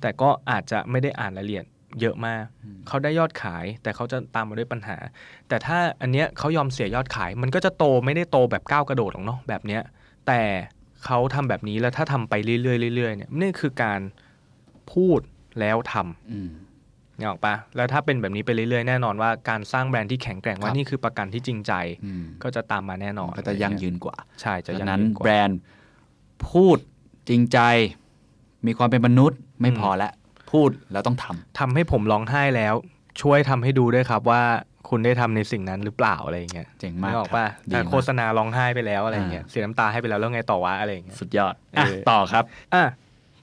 แต่ก็อาจจะไม่ได้อ่านรายละเอียด เยอะมาก เขาได้ยอดขาย แต่เขาจะตามมาด้วยปัญหา แต่ถ้าอันเนี้ยเขายอมเสียยอดขาย มันก็จะโตไม่ได้โตแบบก้าวกระโดดหรอกเนาะแบบเนี้ย แต่เขาทำแบบนี้แล้วถ้าทำไปเรื่อยๆเรื่อยๆเนี่ยนี่คือการพูดแล้วทำนี่ยออกปะแล้วถ้าเป็นแบบนี้ไปเรื่อยๆ แน่นอนว่าการสร้างแบรนด์ที่แข็งแกร่งว่านี่คือประกันที่จริงใจก็จะตามมาแน่นอนก็จะยั่งยืนกว่าใช่จะยั่งยืนกว่าแบรนด์พูดจริงใจ มีความเป็นมนุษย์ ไม่พอละพูดแล้วต้องทำ ทำให้ผมร้องไห้แล้ว ช่วยทำให้ดูด้วยครับว่าคุณได้ทำในสิ่งนั้นหรือเปล่าอะไรเงี้ยเจ๋งมากบอกว่าถโฆษณาร้องไห้ไปแล้วอะไรเงี้ยเสียน้ำตาให้ไปแล้วแล้วไงต่อวะอะไรเงี้ยสุดยอดอต่อครับอ่ะ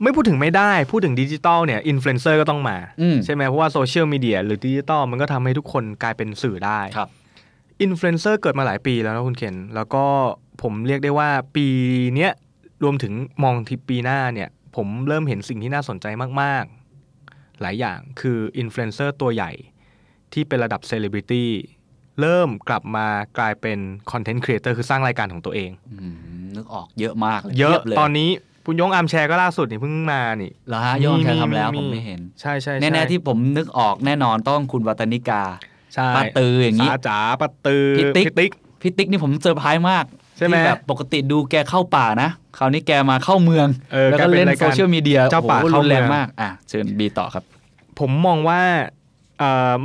ไม่พูดถึงไม่ได้พูดถึงดิจิตอลเนี่ยอินฟลูเอนเซอร์ก็ต้องมา ใช่ไหมเพราะว่าโซเชียลมีเดียหรือดิจิตอลมันก็ทำให้ทุกคนกลายเป็นสื่อได้ครับอินฟลูเอนเซอร์เกิดมาหลายปีแล้วนะคุณเคนแล้วก็ผมเรียกได้ว่าปีเนี้ยรวมถึงมองที่ปีหน้าเนี่ย ผมเริ่มเห็นสิ่งที่น่าสนใจมาก ๆ หลายอย่างคืออินฟลูเอนเซอร์ตัวใหญ่ ที่เป็นระดับเซเลบริตี้เริ่มกลับมากลายเป็นคอนเทนต์ครีเอเตอร์คือสร้างรายการของตัวเองนึกออกเยอะมากเลยเยอะเลยตอนนี้คุณยงอัมแชร์ก็ล่าสุดนี่เพิ่งมานี่ เหรอฮะยงแชร์ทำแล้วผมไม่เห็น ใช่ใช่แน่ ๆ ที่ผมนึกออกแน่นอนต้องคุณวัตนิกาป้าตืออย่างนี้จ๋าป้าตือพี่ติ๊กพี่ติ๊กนี่ผมเซอร์ไพรส์มาก ใช่ไหมแบบปกติดูแกเข้าป่านะ คราวนี้แกมาเข้าเมืองออแล้วก็เล่นโซเชียลมีเดียเจ้าป่าเข้าแรงมาก อ่ะเชิญบีต่อครับ ผมมองว่า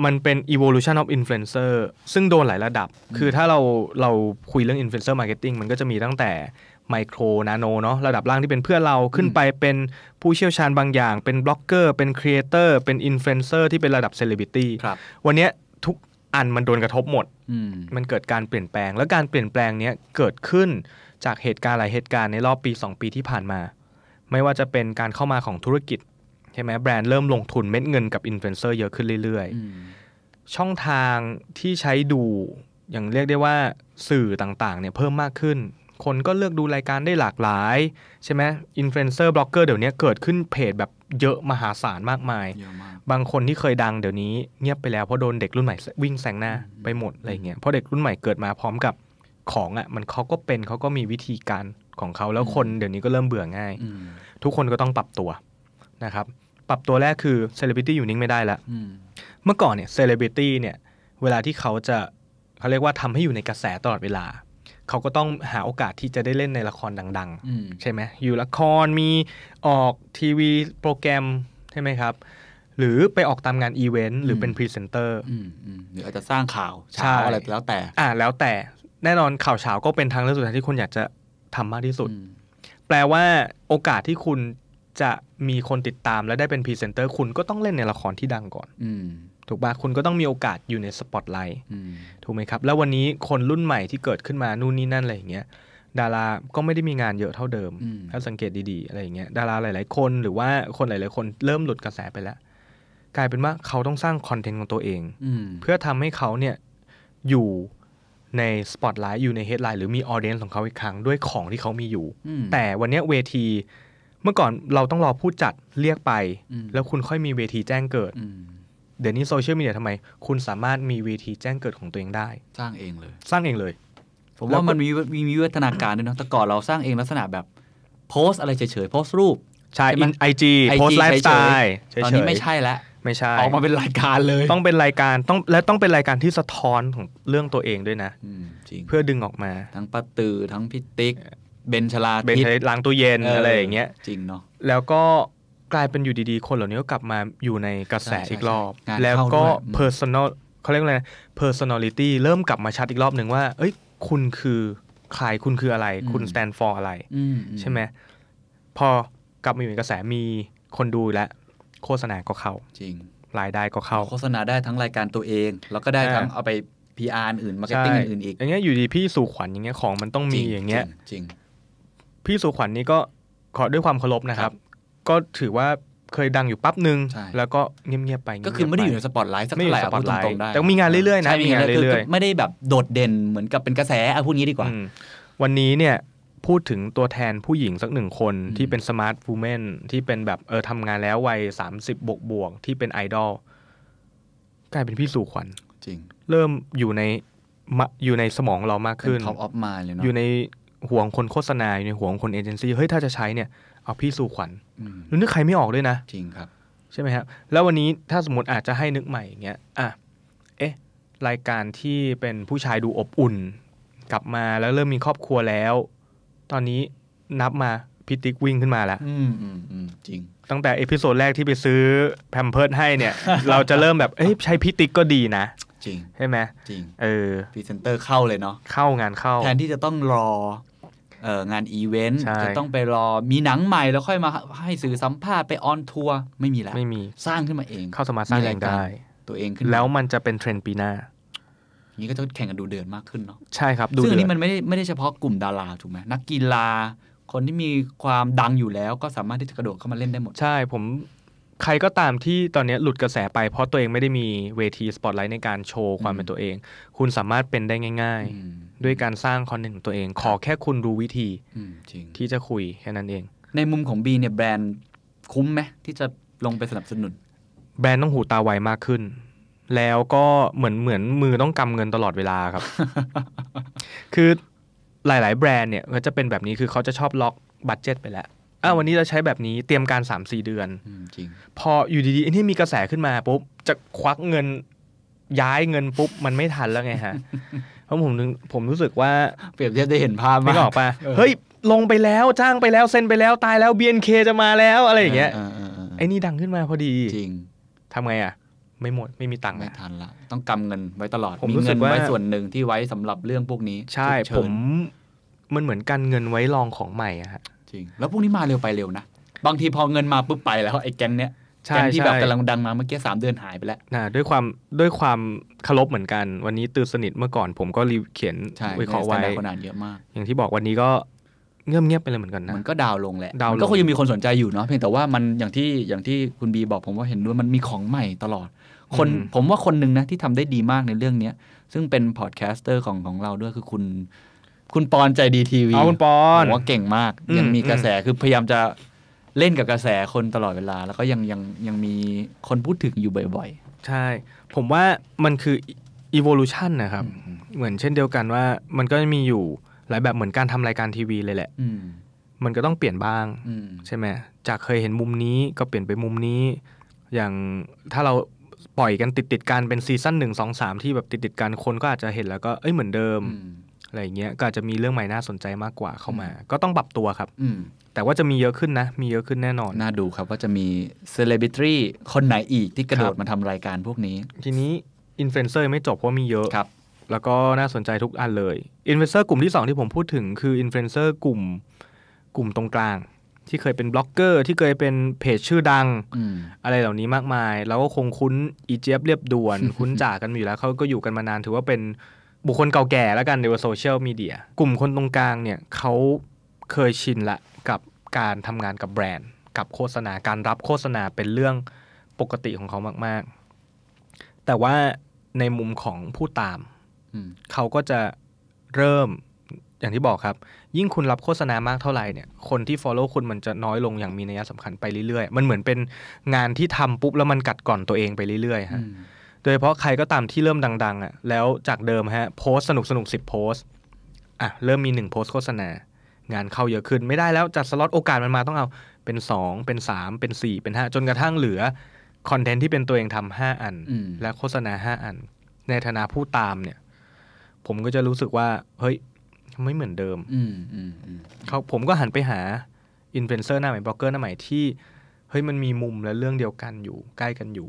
มันเป็น evolution of influencer ซึ่งโดนหลายระดับ คือถ้าเราเราคุยเรื่อง influencer marketing มันก็จะมีตั้งแต่ไมโครนาโนเนาะระดับล่างที่เป็นเพื่อเราขึ้นไปเป็นผู้เชี่ยวชาญบางอย่าง เป็นบล็อกเกอร์เป็นครีเอเตอร์เป็นอินฟลูเอนเซอร์ที่เป็นระดับเซเลบริตี้วันนี้ทุกอันมันโดนกระทบหมดมันเกิดการเปลี่ยนแปลงแล้วการเปลี่ยนแปลงเนี้ยเกิดขึ้นจากเหตุการณ์หลายเหตุการณ์ในรอบปี 2 ปีที่ผ่านมา ไม่ว่าจะเป็นการเข้ามาของธุรกิจใช่ไหมแบรนด์เริ่มลงทุนเม็ดเงินกับอินฟลูเอนเซอร์เยอะขึ้นเรื่อยๆช่องทางที่ใช้ดูอย่างเรียกได้ว่าสื่อต่างๆ เนี่ยเพิ่มมากขึ้นคนก็เลือกดูรายการได้หลากหลาย ใช่ไหมอินฟลูเอนเซอร์บล็อกเกอร์เดี๋ยวนี้เกิดขึ้นเพจแบบเยอะมหาศาลมากมาย บางคนที่เคยดังเดี๋ยวนี้ เงียบไปแล้วเพราะโดนเด็กรุ่นใหม่วิ่งแซงหน้าไปหมดอะไรเงี้ยเพราะเด็กรุ่นใหม่เกิดมาพร้อมกับของอะ่ะมันเขาก็เป็นเขาก็มีวิธีการของเขาแล้วคนเดี๋ยวนี้ก็เริ่มเบื่อง่ายทุกคนก็ต้องปรับตัวนะครับปรับตัวแรกคือเซเลบริตี้อยู่นิ่งไม่ได้ละเมื่อก่อนเนี่ยเซเลบริตี้เนี่ยเวลาที่เขาจะเขาเรียกว่าทำให้อยู่ในกระแสตลอดเวลาเขาก็ต้องหาโอกาสที่จะได้เล่นในละครดังๆ ใช่ไหมอยู่ละครมีออกทีวีโปรแกรมใช่ไหมครับ หรือไปออกตามงานอีเวนต์หรือเป็นพรีเซนเตอร์หรือ อาจจะสร้างข่าวเช้าอะไรแล้วแต่ อ่าแล้วแต่แน่นอนข่าวเช้าก็เป็นทางเลือกสุดท้ายที่คุณอยากจะทำมากที่สุด แปลว่าโอกาสที่คุณจะมีคนติดตามและได้เป็นพรีเซนเตอร์คุณก็ต้องเล่นในละครที่ดังก่อน อืถูกปะคุณก็ต้องมีโอกาสอยู่ในสปอตไลท์ถูกไหมครับ แล้ววันนี้คนรุ่นใหม่ที่เกิดขึ้นมานู่นนี่นั่นอะไรอย่างเงี้ย ดาราก็ไม่ได้มีงานเยอะเท่าเดิม ถ้าสังเกตดีๆ อะไรอย่างเงี้ย ดาราหลายๆคนหรือว่าคนหลาย ๆ คนเริ่มหลุดกระแสไปแล้ว กลายเป็นว่าเขาต้องสร้างคอนเทนต์ของตัวเองเพื่อทำให้เขาเนี่ยอยู่ในสปอตไลท์อยู่ในเฮดไลน์หรือมีออเดน์ของเขาอีกครั้งด้วยของที่เขามีอยู่ แต่วันนี้เวทีเมื่อก่อนเราต้องรอผู้จัดเรียกไป แล้วคุณค่อยมีเวทีแจ้งเกิดเดี๋ยวนี้โซเชียลมีเดียทำไม คุณสามารถมีเวทีแจ้งเกิดของตัวเองได้ สร้างเองเลย สร้างเองเลย ผมว่ามันมีมีวิวัฒนาการด้วยเนาะแต่ก่อนเราสร้างเองลักษณะแบบโพสอะไรเฉยๆโพสรูป ใช่มันไอจีโพสไลฟ์สไตล์ตอนนี้ไม่ใช่แล้วไม่ใช่ออกมาเป็นรายการเลย ต้องเป็นรายการต้องและต้องเป็นรายการที่สะท้อนของเรื่องตัวเองด้วยนะจริงเพื่อดึงออกมาทั้งป้าตือทั้งพิติกเบนชลาเบนทลาล้างตู้เย็นอะไรอย่างเงี้ยจริงเนาะแล้วก็กลายเป็นอยู่ดีๆ คนเหล่านี้ก็กลับมาอยู่ในกระแสอีกรอบแล้วก็ personal เขาเรียกว่าอะไร personality เริ่มกลับมาชัดอีกรอบหนึ่งว่า เอ้ย คุณคือใครคุณคืออะไร คุณ stand for อะไรใช่ไหมพอกลับมาอยู่ในกระแสมีคนดูและ โฆษณาก็เข้าจริงรายได้ก็เข้าโฆษณาได้ทั้งรายการตัวเอง แล้วก็ได้ทั้งเอาไป PR อื่นมาเก็ตติ้งอื่นอีกอย่างเงี้ยอยู่ดีพี่สุขวัญอย่างเงี้ยของมันต้องมีอย่างเงี้ย จริงพี่สุขวัญนี่ก็ขอด้วยความเคารพนะครับก็ถือว่าเคยดังอยู่ปั๊บหนึ่งแล้วก็เงียบๆไปก็คือไม่ได้อยู่ในสปอตไลท์สักเท่าไหร่พูดตรงๆได้ แต่มีงานเรื่อยๆนะมีงานเรื่อยๆ ไม่ได้แบบโดดเด่นเหมือนกับเป็นกระแสเอาพูดงี้ดีกว่า วันนี้เนี่ย พูดถึงตัวแทนผู้หญิงสักหนึ่งคนที่เป็นสมาร์ทฟูแมนที่เป็นแบบเออทำงานแล้ววัยสามสิบบวกบวกที่เป็นไอดอลกลายเป็นพี่สู่ขวัญจริง เริ่มอยู่ในมาอยู่ในสมองเรามากขึ้น t o อ of mind เลยเนาะอยู่ในห่วงคนโฆษณาอยู่ในห่วงคนเอเจนซี่เฮ้ยถ้าจะใช้เนี่ยเอาพี่สู่ขวัญนึกใครไม่ออกด้วยนะ จริงครับ ใช่ไหมครับ แล้ววันนี้ถ้าสมมติอาจจะให้นึกใหม่อย่างเงี้ยอ่ะ เอ๊ะ รายการที่เป็นผู้ชายดูอบอุ่น กลับมาแล้วเริ่มมีครอบครัวแล้ว ตอนนี้นับมาพิติกวิ่งขึ้นมาแล้ว อืมอืมอืมจริง ตั้งแต่เอพิโซดแรกที่ไปซื้อแพมเพิร์ดให้เนี่ย เราจะเริ่มแบบ เอ้ยใช้พิติกก็ดีนะ จริงใช่ไหมจริง เออพรีเซนเตอร์เข้าเลยเนาะเข้างานเข้าแทนที่จะต้องรองานอีเวนต์จะต้องไปรอมีหนังใหม่แล้วค่อยมาให้สื่อสัมภาษณ์ไปออนทัวร์ไม่มีแล้วไม่มีสร้างขึ้นมาเอง เข้าสมาสร้างเองได้ ตัวเองขึ้น แล้วมันจะเป็นเทรนด์ปีหน้านี้ก็จะแข่งกันดูเดือนมากขึ้นเนาะใช่ครับซึ่งอันนี้มันไม่ได้ไม่ได้เฉพาะกลุ่มดาราถูกไหมนักกีฬา คนที่มีความดังอยู่แล้ว ก็สามารถที่จะกระโดดเข้ามาเล่นได้หมดใช่ ผมใครก็ตามที่ตอนนี้หลุดกระแสไป เพราะตัวเองไม่ได้มีเวทีสปอตไลท์ในการโชว์ความเป็นตัวเอง คุณสามารถเป็นได้ง่าย ๆด้วยการสร้างคอนเทนต์ของตัวเอง ขอแค่คุณรู้วิธีที่จะคุยแค่นั้นเอง ในมุมของบีเนี่ยแบรนด์คุ้มไหมที่จะลงไปสนับสนุนแบรนด์ต้องหูตาไวมากขึ้น แล้วก็เหมือนเหมือนมือต้องกำเงินตลอดเวลาครับ คือหลายๆ แบรนด์เนี่ย ก็จะเป็นแบบนี้คือเขาจะชอบล็อกบัตเจ็ตไปแล้วอ่าวันนี้เราใช้แบบนี้เตรียมการ3-4เดือนจริงพออยู่ดีๆนี่มีกระแสขึ้นมาปุ๊บจะควักเงินย้ายเงินปุ๊บ มันไม่ทันแล้วไงฮะราะผมผมรู้สึกว่าเปรียบเทียบได้เห็นภาพมากไม่ออกปะเฮ้ยลงไปแล้วจ้างไปแล้ว เซ็นไปแล้วตายแล้วเบียนเคจะมาแล้ว อะไรอย่างเงี้ยไอ้นี่ดังขึ้นมาพอดีจริง ทำไงอ่ะ ไม่หมดไม่มีตังค์ไม่ทันละ ต้องกำเงินไว้ตลอดมมีเงินไว้ส่วนหนึ่งที่ไว้สำหรับเรื่องพวกนี้ ใช่ ผม มันเหมือนกันเงินไว้ลองของใหม่อะฮะจริง แล้วพวกนี้มาเร็วไปเร็วนะบางทีพอเงินมาปุ๊บไปแล้วไอ้แก๊งเนี้ยช่งที่แบบกำลังดังมาเมื่อกี้สามเดือนหายไปแล้วนะด้วยความด้วยความเคารพเหมือนกัน วันนี้ตื่นสนิทเมื่อก่อนผมก็รีเขียนวิเคราะห์ไว้คนอ่านเยอะมาก อย่างที่บอกวันนี้ก็เงียบเงียบไปเลยเหมือนกันนะมันก็ดาวลงแหละดาวก็คงยังมีคนสนใจอยู่เนาะเพียงแต่ว่ามันอย่างที่อย่างที่คุณบีบอก ผมว่าเห็นด้วยมันมีของใหม่ตลอด คนผมว่าคนหนึ่งนะ ที่ทำได้ดีมากในเรื่องเนี้ยซึ่งเป็นพอดแคสเตอร์ของของเราด้วยคือคุณคุณปอนใจดีทีวีอ๋อคุณปอนว่าเก่งมากยังมีกระแสคือพยายามจะเล่นกับกระแสคนตลอดเวลา แล้วก็ยังยังยังมีคนพูดถึงอยู่บ่อยๆใช่ ผมว่ามันคืออีโวลูชันนะครับ เหมือนเช่นเดียวกันว่ามันก็มีอยู่หลายแบบเหมือนการทำรายการทีวีเลยแหละมันก็ต้องเปลี่ยนบ้างใช่ไหมจากเคยเห็นมุมนี้ก็เปลี่ยนไปมุมนี้ อย่างถ้าเราปล่อยกันติดติดกันเป็นซีซั่นหนึ่งสองสามที่แบบติดติดกันคนก็อาจจะเห็นแล้วก็เอ้ยเหมือนเดิม อะไรเงี้ยก็อาจจะมีเรื่องใหม่น่าสนใจมากกว่าเข้ามา ก็ต้องปรับตัวครับแต่ว่าจะมีเยอะขึ้นนะ มีเยอะขึ้นแน่นอน น่าดูครับว่าจะมีเซเลบริตี้คนไหนอีกที่กระโดดมาทำรายการพวกนี้ ทีนี้อินฟลูเอนเซอร์ไม่จบเพราะมีเยอะครับ แล้วก็น่าสนใจทุกอันเลย อินฟลูเอนเซอร์กลุ่มที่2ที่ผมพูดถึงคืออินฟลูเอนเซอร์กลุ่มกลุ่มตรงกลาง ที่เคยเป็นบล็อกเกอร์ที่เคยเป็นเพจชื่อดังออะไรเหล่านี้มากมาย แล้วก็คงคุ้นอีเจี๊ยบเรียบด่วนคุ้นจ่ากันอยู่แล้วเขาก็อยู่กันมานานถือว่าเป็นบุคคลเก่าแก่แล้วกันในโซเชียลมีเดียกลุ่มคนตรงกลางเนี่ยเขาเคยชินละกับการทำงานกับแบรนด์ กับโฆษณาการรับโฆษณาเป็นเรื่องปกติของเขามาก ๆ แต่ว่าในมุมของผู้ตามเขาก็จะเริ่มอย่างที่บอกครับ ยิ่งคุณรับโฆษณามากเท่าไหร่เนี่ยคนที่ Follow คุณมันจะน้อยลงอย่างมีนัยสำคัญไปเรื่อยๆ มันเหมือนเป็นงานที่ทำปุ๊บแล้วมันกัดก่อนตัวเองไปเรื่อยๆฮะโดยเฉพาะใครก็ตามที่เริ่มดังๆอะ่ะแล้วจากเดิมฮะโพสสนุกสนุกสิบโพสอ่ะเริ่มมีหนึ่งโพสโฆษณางานเข้าเยอะขึ้น ไม่ได้แล้วจัดสล็อตโอกาสมันมาต้องเอาเป็น 2 เป็น 3 เป็น 4 เป็น 5 จนกระทั่งเหลือ คอนเทนต์ที่เป็นตัวเองทำห้าอัน และโฆษณาห้าอัน ในฐานะผู้ตามเนี่ย ผมก็จะรู้สึกว่า เฮ้ยไม่เหมือนเดิมเขาผมก็หันไปหาอินฟลูเอนเซอร์หน้าใหม่บล็อกเกอร์หน้าใหม่ที่ เฮ้ยมันมีมุมและเรื่องเดียวกันอยู่ใกล้กันอยู่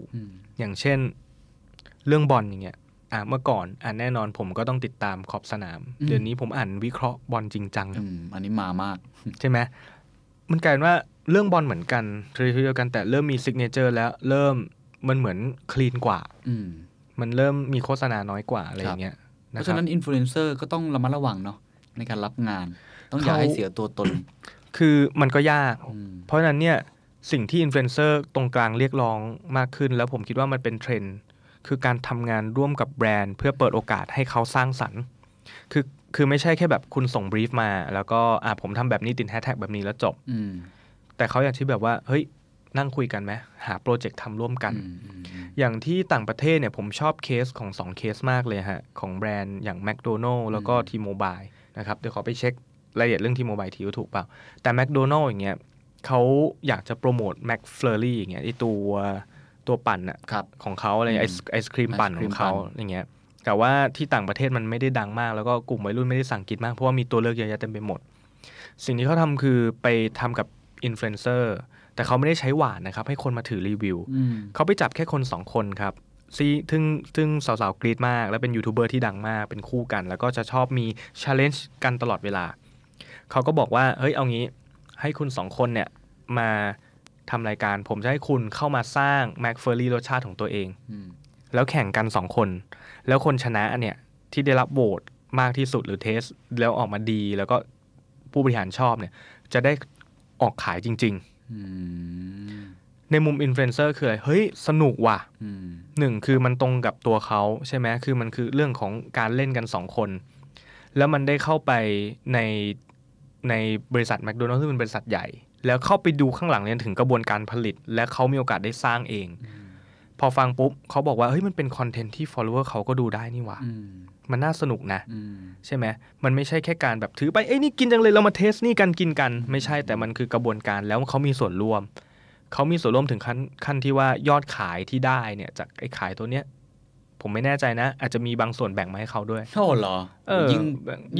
อย่างเช่นเรื่องบอลอย่างเงี้ยอ่ะเมื่อก่อน อ่ะแน่นอนผมก็ต้องติดตามขอบสนาม เดือนนี้ผมอ่านวิเคราะห์บอลจริงจังอันนี้มามาก ใช่ไหมมันกลายว่าเรื่องบอลเหมือนกันทรีทีเดียวกันแต่เริ่มมีซิกเนเจอร์ แล้วเริ่มมันเหมือนคลีนกว่า อืมันเริ่มมีโฆษณาน้อยกว่า อะไรอย่างเงี้ยเพราะฉะนั้นอินฟลูเอนเซอร์ก็ต้องระมัดระวังเนาะในการรับงาน ต้องอย่าให้เสียตัวตน คือมันก็ยาก เพราะฉะนั้นเนี่ยสิ่งที่อินฟลูเอนเซอร์ตรงกลางเรียกร้องมากขึ้น แล้วผมคิดว่ามันเป็นเทรนด์คือการทำงานร่วมกับแบรนด์เพื่อเปิดโอกาสให้เขาสร้างสรรค์ คือ คือไม่ใช่แค่แบบคุณส่งบรีฟมา แล้วก็ อ่าผมทำแบบนี้ติดแฮชแท็กแบบนี้แล้วจบ อืแต่เขาอยากที่แบบว่า เฮ้ย นั่งคุยกันไหม หาโปรเจกต์ทำร่วมกัน อย่างที่ต่างประเทศเนี่ยผมชอบเคสของ 2 เคสมากเลยฮะ ของแบรนด์อย่าง m c d o n a l d แล้วก็ทีโมบายนะครับ เดี๋ยวขอไปเช็ครายละเอียดเรื่องทีโมบายทีว่าถูกเปล่า แต่ m c d o n a l d อย่างเงี้ยเขาอยากจะโปรโมท m c f l u r r y อย่างเงี้ยไอตัวตัวปั่นอะของเขาอะไรไอศครีมปั่นของเขาอย่างเงี้ยแต่ว่าที่ต่างประเทศมันไม่ได้ดังมากแล้วก็กลุ่มวัยรุ่นไม่ได้สั่งกินมาก เพราะว่ามีตัวเลือกเยอะแยะเต็มไปหมด สิ่งที่เขาทาคือไปทำกับอินฟลูเอนเซอร์แต่เขาไม่ได้ใช้หวานนะครับ ให้คนมาถือรีวิว เขาไปจับแค่คนสองคนครับซีทึ่งซึ่งสาวๆกรีดมาก และเป็นยูทูบเบอร์ที่ดังมากเป็นคู่กัน แล้วก็จะชอบมีชาเลนจ์กันตลอดเวลาเขาก็บอกว่าเฮ้ยเอางี้ให้คุณสองคนเนี่ยมาทำรายการผมจะให้คุณเข้ามาสร้างแม็กเฟอร์รี่รสชาติของตัวเองแล้วแข่งกันสองคน แล้วคนชนะเนี่ยที่ได้รับโหวตมากที่สุดหรือเทส แล้วออกมาดี แล้วก็ผู้บริหารชอบเนี่ยจะได้ออกขายจริง ๆในมุมอินฟลูเอนเซอร์คืออะไรเฮ้ย สนุกว่ะหนึ่ง คือมันตรงกับตัวเขา ใช่ไหมคือมันคือเรื่องของการเล่นกันสองคน แล้วมันได้เข้าไปในในบริษัทแมคโดนัลล์ซึ่งเป็นบริษัทใหญ่แล้วเข้าไปดูข้างหลังเนี่ยถึงกระบวนการผลิต และเขามีโอกาสได้สร้างเอง พอฟังปุ๊บเขาบอกว่าเฮ้ยมันเป็นคอนเทนต์ที่ follower เขาก็ดูได้นี่หว่ามันน่าสนุกนะใช่ไหมมันไม่ใช่แค่การแบบถือไปเอ้ยนี่กินจังเลยเรามาเทสนี่กันกินกัน ไม่ใช่แต่มันคือกระบวนการแล้วเขามีส่วนร่วมเขามีส่วนร่วมถึงขั้นขั้นที่ว่ายอดขายที่ได้เนี่ยจากไอ้ขายตัวเนี้ยผมไม่แน่ใจนะ อาจจะมีบางส่วนแบ่งมาให้เขาด้วยโทษเหรอยิ่ง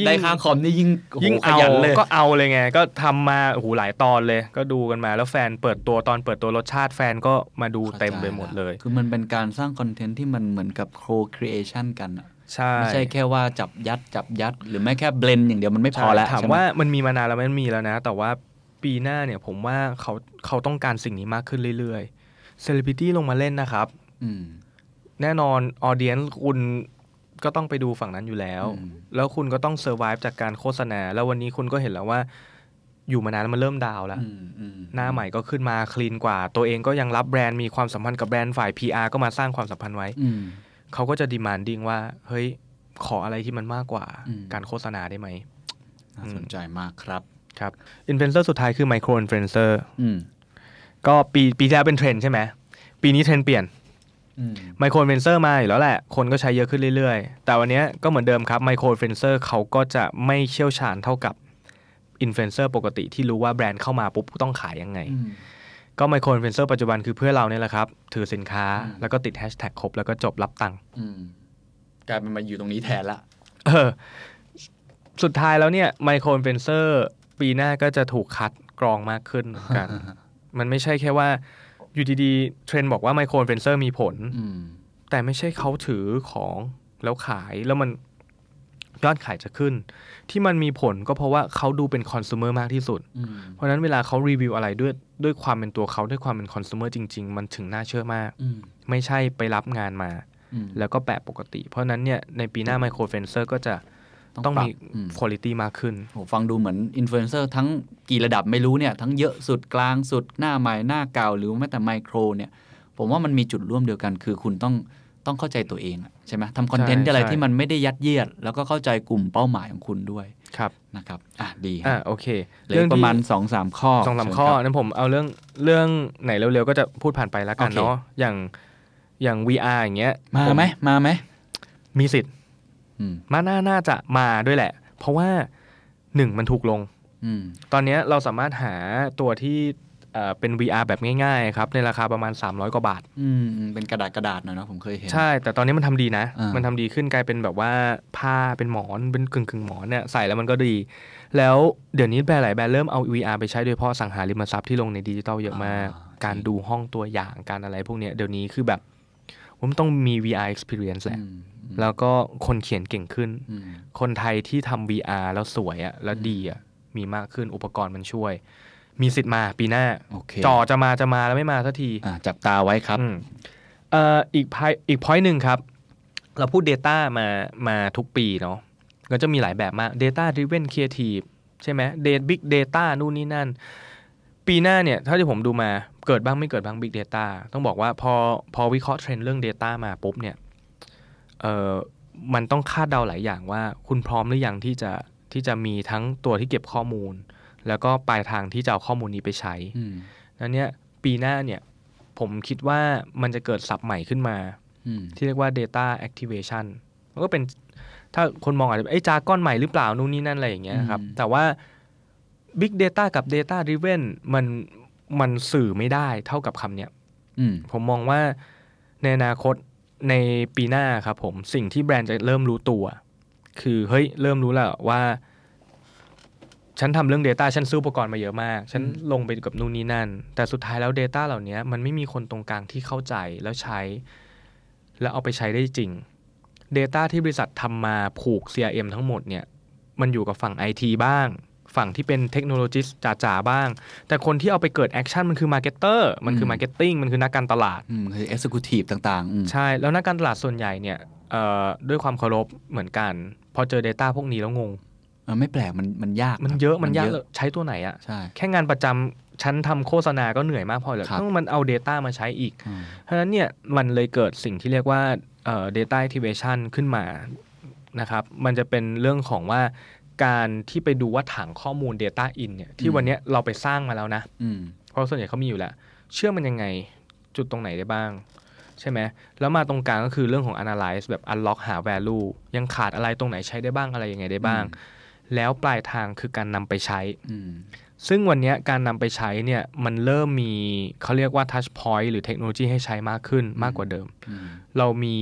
ได้ค่าคอมนี่ยิ่งยิ่งเอา ก็เอาเลยไง ก็ทำมาโอ้โหหลายตอนเลย ก็ดูกันมา แล้วแฟนเปิดตัวตอนเปิดตัวรสชาติแฟนก็มาดูเต็มไปหมดเลย คือมันเป็นการสร้างคอนเทนต์ที่มันเหมือนกับโคครีเอชันกันอะไม่ใช่แค่ว่าจับยัด จับยัด หรือไม่แค่เบลนอย่างเดียวมันไม่พอแล้ว ถามว่ามันมีมานานแล้วมันมีแล้วนะ แต่ว่าปีหน้าเนี่ยผมว่าเขาเขาต้องการสิ่งนี้มากขึ้นเรื่อยๆ เซเลบริตี้ลงมาเล่นนะครับแน่นอนออเดียนคุณก็ต้องไปดูฝั่งนั้นอยู่แล้ว แล้วคุณก็ต้องเซอร์ไวฟ์จากการโฆษณาแล้ววันนี้คุณก็เห็นแล้วว่า อยู่มานานมันเริ่มดาวแล้ว หน้าใหม่ก็ขึ้นมาคลีนกว่า ตัวเองก็ยังรับแบรนด์มีความสัมพันธ์กับแบรนด์ฝ่าย PR ก็มาสร้างความสัมพันธ์ไว้เขาก็จะดีมานดิ้งว่า เฮ้ยขออะไรที่มันมากกว่า การโฆษณาได้ไหมน่าสนใจมากครับ ครับอินฟลูเอนเซอร์สุดท้ายคือไมโครอินฟลูเอนเซอร์ก็ปีปีที่แล้วเป็นเทรนใช่ไหมปีนี้เทรนเปลี่ยนไมโครเฟนเซอร์มาอยู่แล้วแหละ คนก็ใช้เยอะขึ้นเรื่อยๆ แต่วันนี้ก็เหมือนเดิมครับไมโครเฟนเซอร์ เขาก็จะไม่เชี่ยวชาญเท่ากับอินฟลูเอนเซอร์ปกติที่รู้ว่าแบรนด์เข้ามาปุ๊บ ต้องขายยังไงก็ไมโครเฟนเซอร์ปัจจุบันคือเพื่อเราเนี่ยแหละครับ ถือสินค้าแล้วก็ติดแฮชแท็กครบ แล้วก็จบรับตังค์กลายเป็นมาอยู่ตรงนี้แทนละเออ สุดท้ายแล้วเนี่ยไมโครเฟนเซอร์ ปีหน้าก็จะถูกคัดกรองมากขึ้นกัน มันไม่ใช่แค่ว่าอยู่ดี ๆ เทรนบอกว่าไมโครเฟนเซอร์มีผลแต่ไม่ใช่เขาถือของแล้วขายแล้วมันยอดขายจะขึ้น ที่มันมีผลก็เพราะว่าเขาดูเป็นคอน sumer มากที่สุด เพราะนั้นเวลาเขารีวิวอะไรด้วย ด้วยความเป็นตัวเขาด้วยความเป็นคอน sumer จริง ๆ มันถึงน่าเชื่อมากไม่ใช่ไปรับงานมา แล้วก็แปะปกติเพราะนั้นเนี่ยในปีหน้าไมโครเฟนเซอร์ก็จะต้องมีคุณลิตี้มากขึ้นโฟังดูเหมือนอินฟลูเอนเซอร์ทั้งกี่ระดับไม่รู้เนี่ยทั้งเยอะสุดกลางสุดหน้าใหม่ หน้าเก่าหรือแม้แต่ไมโครเนี่ยผมว่ามันมีจุดร่วมเดียวกัน คือคุณต้องต้องเข้าใจตัวเองใช่ไหมทำคอนเทนต์อะไรที่มันไม่ได้ยัดเยียด แล้วก็เข้าใจกลุ่มเป้าหมายของคุณด้วย ครับนะครับอ่ะ ดีอ่ะโอเคเรื่องประมาณ2อสามข้อสองสามข้อนั้นผมเอาเรื่องเรื่องไหนเร็วๆก็จะพูดผ่านไปแล้วกันเนาะอย่างอย่าง VR อย่างเงี้ยมาไหมมาไหมมีสิทธิ์มาน่าน่าจะมาด้วยแหละ เพราะว่าหนึ่งมันถูกลงตอนนี้เราสามารถหาตัวที่เป็น VR แบบง่ายๆ ครับในราคาประมาณ 300 กว่าบาท อืมเป็นกระดาษกระดาษหน่อยเนาะผมเคยเห็น ใช่ แต่ตอนนี้มันทำดีนะ มันทำดีขึ้นกลายเป็นแบบว่าผ้าเป็นหมอนเป็นกึ่งกึ่งหมอนเนี่ยใส่แล้วมันก็ดี แล้วเดี๋ยวนี้แบรนด์หลายแบรนด์เริ่มเอา VR ไปใช้โดยเฉพาะสังหาริมทรัพย์ที่ลงในดิจิตอลเยอะมากการดูห้องตัวอย่างการอะไร พวกเนี้ยเดี๋ยวนี้คือแบบผมต้องมี VR experience แหละแล้วก็คนเขียนเก่งขึ้น คนไทยที่ทำ VR แล้วสวยอะแล้วดีอะมีมากขึ้น อุปกรณ์มันช่วย มีสิทธิ์มาปีหน้าจ่อจะมาจะมาแล้วไม่มาสักที จับตาไว้ครับ อีกพายอีกพอยหนึ่งครับ เราพูด Data มามาทุกปีเนาะ ก็จะมีหลายแบบมาก Data Driven Creative ใช่ไหมเดตบิ๊กเดต้านู่นนี่นั่น ปีหน้าเนี่ย ถ้าที่ผมดูมา เกิดบ้างไม่เกิดบ้าง Big Data ต้องบอกว่าพอพอวิเคราะห์เทรนด์เรื่อง Data มาปุ๊บเนี่ยเออมันต้องคาดเดาหลายอย่างว่าคุณพร้อมหรือยังที่จะที่จะมีทั้งตัวที่เก็บข้อมูล แล้วก็ปลายทางที่จะเอาข้อมูลนี้ไปใช้แั้นเนี้ยปีหน้าเนี่ย ผมคิดว่ามันจะเกิดสับใหม่ขึ้นมาที่เรียกว่า data activation มันก็เป็นถ้าคนมองอาจจะไอ้จาก้อนใหม่หรือเปล่า นู่นนี่นั่นอะไรอย่างเงี้ยครับ แต่ว่า Big Data กับ Data Driven มันมันสื่อไม่ได้เท่ากับคำเนี้ยผมมองว่าในอนาคตในปีหน้าครับผม สิ่งที่แบรนด์จะเริ่มรู้ตัว คือ เฮ้ย เริ่มรู้แล้วว่า ฉันทำเรื่อง Data ฉันซื้ออุปกรณ์มาเยอะมาก ฉันลงไปกับนู่นนี่นั่น แต่สุดท้ายแล้ว Data เหล่านี้มันไม่มีคนตรงกลางที่เข้าใจแล้วใช้ แล้วเอาไปใช้ได้จริง Data ที่บริษัททำมาผูก CRM ทั้งหมดเนี่ย มันอยู่กับฝั่ง IT บ้างฝั่งที่เป็นเทคโนโลยีจ๋าๆ บ้าง แต่คนที่เอาไปเกิดแอคชั่นมันคือมาร์เก็ตเตอร์มันคือมาร์เก็ตติ้งมันคือนักการตลาดคือเอ็กซ์คิวทีฟต่างๆใช่ แล้วนักการตลาดส่วนใหญ่เนี่ยด้วยความเคารพเหมือนกัน พอเจอ Data พวกนี้แล้วงงไม่แปลกมันมันยาก มันเยอะมันยากใช้ตัวไหนอะใช่แค่งานประจำฉันทำโฆษณาก็เหนื่อยมากพอแล้วต้องมันเอา Data มาใช้อีก เพราะนั้นเนี่ยมันเลยเกิดสิ่งที่เรียกว่าเดต้าทิเบชั i v ขึ้นมานะครับมันจะเป็นเรื่องของว่าการที่ไปดูว่าถังข้อมูล Data In เนี่ยที่วันนี้เราไปสร้างมาแล้วนะเพราะส่วนใหญ่เขามีอยู่แล้ว เชื่อมันยังไงจุดตรงไหนได้บ้าง ใช่ไหม แล้วมาตรงกลางก็คือเรื่องของ analyze แบบ unlock หา value ยังขาดอะไรตรงไหนใช้ได้บ้างอะไรยังไงได้บ้าง แล้วปลายทางคือการนำไปใช้ ซึ่งวันนี้การนำไปใช้เนี่ยมันเริ่มมีเขาเรียกว่า touch point หรือเทคโนโลยีให้ใช้มากขึ้นมากกว่าเดิมเรามี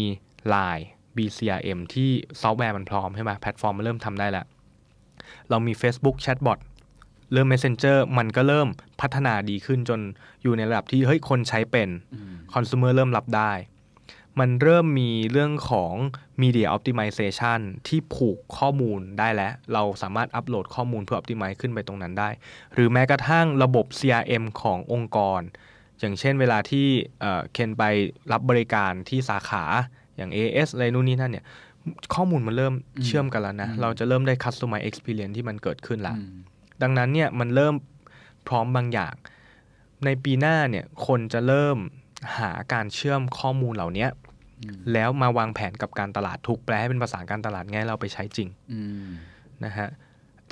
Line BCRM ที่ซอฟต์แวร์มันพร้อมใช่ไหมแพลตฟอร์มมันเริ่มทำได้แล้วเรามี Facebook Chatbot เริ่ม Messenger มันก็เริ่มพัฒนาดีขึ้นจนอยู่ในระดับที่เฮ้ยคนใช้เป็นคอน sumer เริ่มรับได้ มันเริ่มมีเรื่องของ Media Optimization ที่ผูกข้อมูลได้แล้ว เราสามารถอัปโหลดข้อมูลเพื่อ Optimize ขึ้นไปตรงนั้นได้ หรือแม้กระทั่งระบบ CRM ขององค์กร อย่างเช่นเวลาที่เคนไปรับบริการที่สาขาอย่าง AS อะไรนู่นนี่นั่นเนี่ยข้อมูลมันเริ่มเชื่อมกันแล้วนะ เราจะเริ่มได้ customer experience ที่มันเกิดขึ้นละดังนั้นเนี่ยมันเริ่มพร้อมบางอย่าง ในปีหน้าเนี่ยคนจะเริ่มหาการเชื่อมข้อมูลเหล่านี้แล้วมาวางแผนกับการตลาดถูกแปลให้เป็นภาษาการตลาดง่ายเราไปใช้จริงนะฮะ